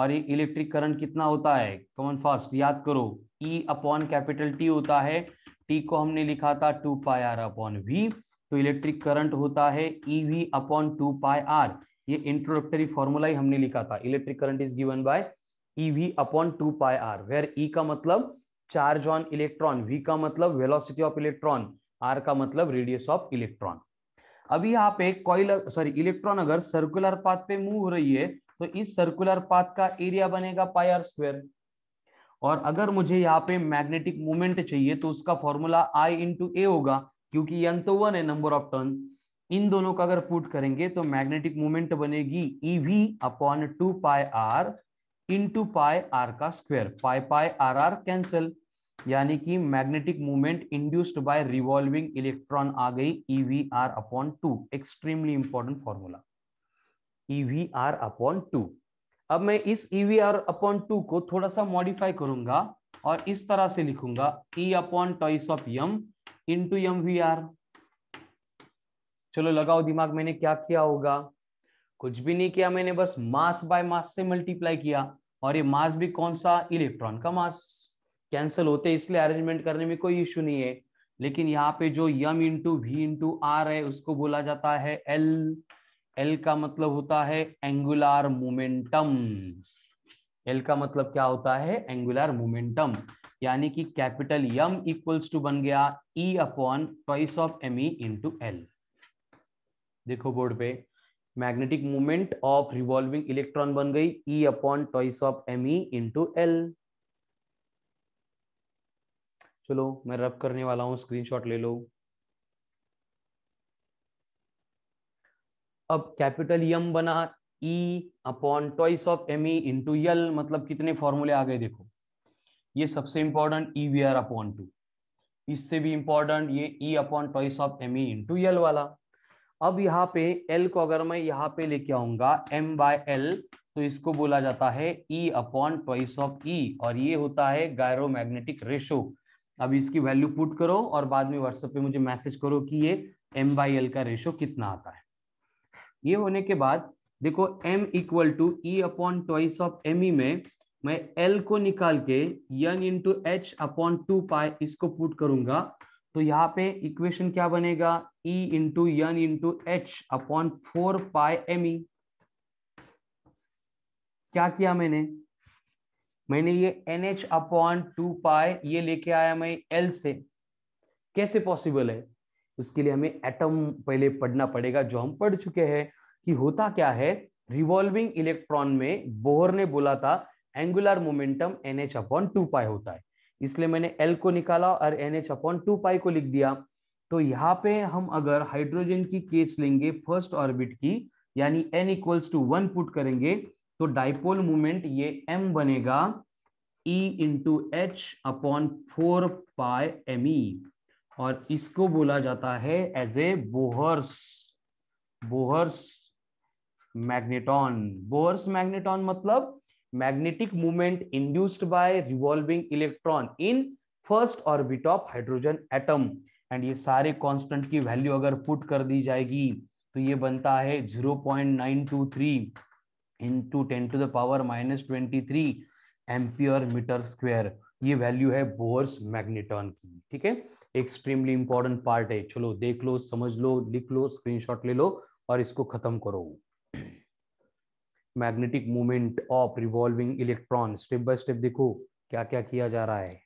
और ये इलेक्ट्रिक करंट कितना होता है कॉमन फास्ट याद करो ई अपॉन कैपिटल टी होता है टी को हमने लिखा था two pi R upon V तो इलेक्ट्रिक करंट होता है E V upon two pi R ये इंट्रोडक्टरी फॉर्मूला ही हमने लिखा था electric current is given by E V upon two pi R where E का मतलब चार्ज ऑन इलेक्ट्रॉन वी का मतलब वेलोसिटी ऑफ इलेक्ट्रॉन आर का मतलब रेडियस ऑफ इलेक्ट्रॉन अभी यहाँ पे कॉइल सॉरी इलेक्ट्रॉन अगर सर्कुलर पाथ पे मूव हो रही है तो इस सर्कुलर पाथ का एरिया बनेगा पाईआर आर स्क्वेयर और अगर मुझे यहाँ पे मैग्नेटिक मोमेंट चाहिए तो उसका फॉर्मूला आई इंटू ए होगा क्योंकि यंग तो वन है नंबर ऑफ टर्न इन दोनों का अगर पुट करेंगे तो मैग्नेटिक मोमेंट बनेगी EV upon two pi R into pi R का square pi pi R R cancel यानी कि magnetic movement induced by revolving electron आ गई E R upon two extremely important formula E R upon two अब मैं इस ई आर अपॉन टू को थोड़ा सा मॉडिफाई करूंगा और इस तरह से लिखूंगा E upon twice of M in two M V R चलो लगाओ दिमाग मैंने क्या किया होगा कुछ भी नहीं किया मैंने बस मास बाय मास से मल्टीप्लाई किया और ये मास भी कौन सा इलेक्ट्रॉन का मास कैंसिल होते हैं इसलिए अरेंजमेंट करने में कोई इश्यू नहीं है लेकिन यहाँ पे जो M into V into R है उसको बोला जाता है एल एल का मतलब होता है एंगुलर मोमेंटम एल का मतलब क्या होता है एंगुलर मोमेंटम यानी कि कैपिटल यम इक्वल्स टू बन गया E upon twice of M E into L देखो बोर्ड पे magnetic moment of revolving electron बन गई E upon twice of M E into L चलो मैं रब करने वाला हूँ स्क्रीनशॉट ले लो अब कैपिटल यम बना E upon twice of M E into L मतलब कितने फॉर्मूले आ गए देखो ये सबसे important E V R upon two इससे भी इंपॉर्टेंट ये E upon twice of M E into L वाला अब यहाँ पे एल को अगर मैं यहाँ पे लेके आऊंगा एम बाय एल तो इसको बोला जाता है E upon twice of E और ये होता है गायरोमैग्नेटिक रेशो अब इसकी वैल्यू पुट करो और बाद में व्हाट्सएप पे मुझे मैसेज करो कि ये एम बाई एल का रेशो कितना आता है ये होने के बाद देखो m equal to E upon twice of M E में मैं l को निकाल के N into H upon two pi इसको पुट करूंगा तो यहाँ पे इक्वेशन क्या बनेगा e into N into H upon four pi M E क्या किया मैंने मैंने ये एन एच अपॉन टू पाए ये लेके आया मैं एल से कैसे पॉसिबल है उसके लिए हमें एटम पहले पढ़ना पड़ेगा जो हम पढ़ चुके हैं कि होता क्या है रिवॉल्विंग इलेक्ट्रॉन में बोहर ने बोला था angular momentum N H upon two pi होता है इसलिए मैंने एल को निकाला और N H upon two pi को लिख दिया तो यहाँ पे हम अगर हाइड्रोजन की केस लेंगे फर्स्ट ऑर्बिट की यानी N equals to one put करेंगे तो डाइपोल मोमेंट ये एम बनेगा E into H upon four pi M E और इसको बोला जाता है as a Bohr's Bohr's magneton Bohr's magneton मतलब magnetic movement induced by revolving electron in first orbit of hydrogen atom and ये सारे कांस्टेंट की वैल्यू अगर पुट कर दी जाएगी तो ये बनता है zero point nine two three into ten to the power minus twenty three ampere metre square ये वैल्यू है बोर्स मैग्नेटॉन की ठीक है एक्सट्रीमली इंपॉर्टेंट पार्ट है चलो देख लो समझ लो लिख लो स्क्रीनशॉट ले लो और इसको खत्म करो magnetic movement of revolving electron step by step देखो क्या क्या किया जा रहा है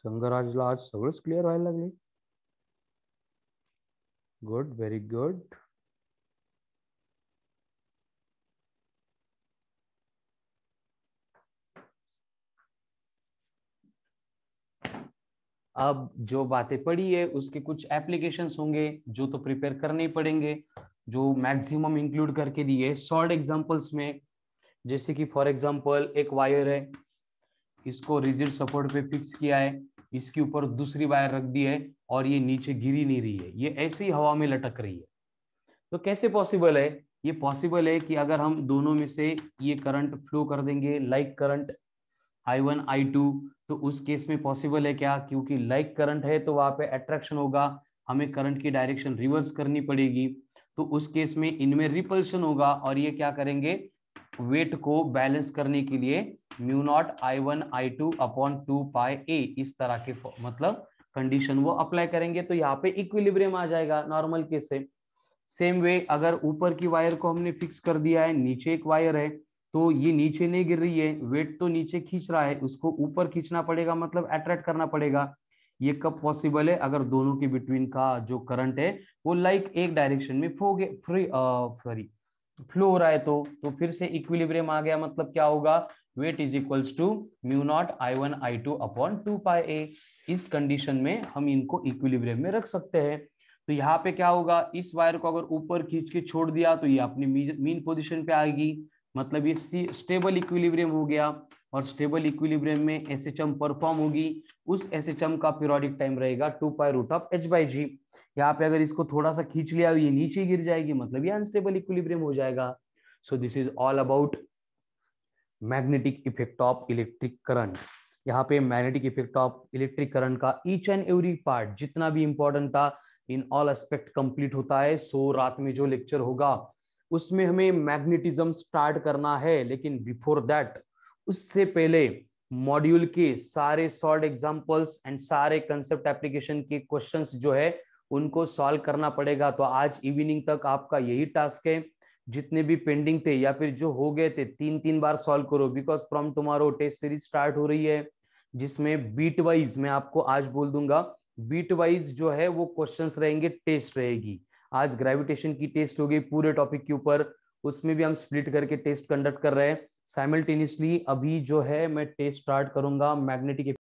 संगराजला आज सग क्लिअर व्हायला लगे गुड वेरी गुड अब जो बातें पड़ी है उसके कुछ एप्लीकेशन होंगे जो तो प्रिपेयर करने ही पड़ेंगे जो मैक्सिमम इंक्लूड करके दिए शॉर्ट एग्जांपल्स में जैसे कि फॉर एग्जांपल एक वायर है इसको रिजिड सपोर्ट पे फिक्स किया है इसके ऊपर दूसरी वायर रख दी है और ये नीचे गिरी नहीं रही है ये ऐसे ही हवा में लटक रही है तो कैसे पॉसिबल है ये पॉसिबल है कि अगर हम दोनों में से ये करंट फ्लो कर देंगे like current I one I two तो उस केस में पॉसिबल है क्या क्योंकि लाइक करंट है तो वहां पे अट्रैक्शन होगा हमें करंट की डायरेक्शन रिवर्स करनी पड़ेगी तो उस केस में इनमें रिपल्शन होगा और ये क्या करेंगे वेट को बैलेंस करने के लिए mu naught I one I two upon two pi A इस तरह के मतलब कंडीशन वो अप्लाई करेंगे तो यहाँ पे इक्विलिब्रियम आ जाएगा नॉर्मल केस से सेम वे अगर ऊपर की वायर को हमने फिक्स कर दिया है नीचे एक वायर है तो ये नीचे नहीं गिर रही है वेट तो नीचे खींच रहा है उसको ऊपर खींचना पड़ेगा मतलब अट्रैक्ट करना पड़ेगा ये कब पॉसिबल है अगर दोनों के बिटवीन का जो करंट है वो लाइक like एक डायरेक्शन में फोगे फ्री सॉरी फ्लो हो रहा है तो तो फिर से इक्विलिब्रियम आ गया मतलब क्या होगा weight is equals to mu naught I one I two upon two pi A इस कंडीशन में हम इनको इक्विलिब्रियम में रख सकते हैं तो यहाँ पे क्या होगा इस वायर को अगर ऊपर खींच के छोड़ दिया तो ये अपनी मीन पोजिशन पे आएगी मतलब ये स्टेबल इक्विलिब्रियम हो गया और स्टेबल इक्विलिब्रियम में एस एच एम परफॉर्म होगी उस एसिटम का पीरियोडिक टाइम रहेगा two pi root of H by G यहाँ पे अगर इसको थोड़ा सा खींच लिया ये नीचे गिर जाएगी मतलब ये अनस्टेबल इक्विलिब्रियम हो जाएगा so this is all about magnetic effect of electric current यहाँ पे magnetic effect of electric current का ईच एंड एवरी पार्ट जितना भी इंपॉर्टेंट था इन ऑल एस्पेक्ट कंप्लीट होता है सो so, रात में जो लेक्चर होगा उसमें हमें मैग्नेटिज्म स्टार्ट करना है लेकिन बिफोर दैट उससे पहले मॉड्यूल के सारे शॉर्ट एग्जाम्पल्स एंड सारे कंसेप्ट एप्लीकेशन के क्वेश्चंस जो है उनको सॉल्व करना पड़ेगा तो आज इवनिंग तक आपका यही टास्क है जितने भी पेंडिंग थे या फिर जो हो गए थे तीन तीन बार सॉल्व करो because from tomorrow test series start हो रही है जिसमें बीट वाइज मैं आपको आज बोल दूंगा बीट वाइज जो है वो क्वेश्चन रहेंगे टेस्ट रहेगी आज ग्रेविटेशन की टेस्ट हो गई पूरे टॉपिक के ऊपर उसमें भी हम स्प्लिट करके टेस्ट कंडक्ट कर रहे हैं साइमल्टेनियसली अभी जो है मैं टेस्ट स्टार्ट करूंगा मैग्नेटिक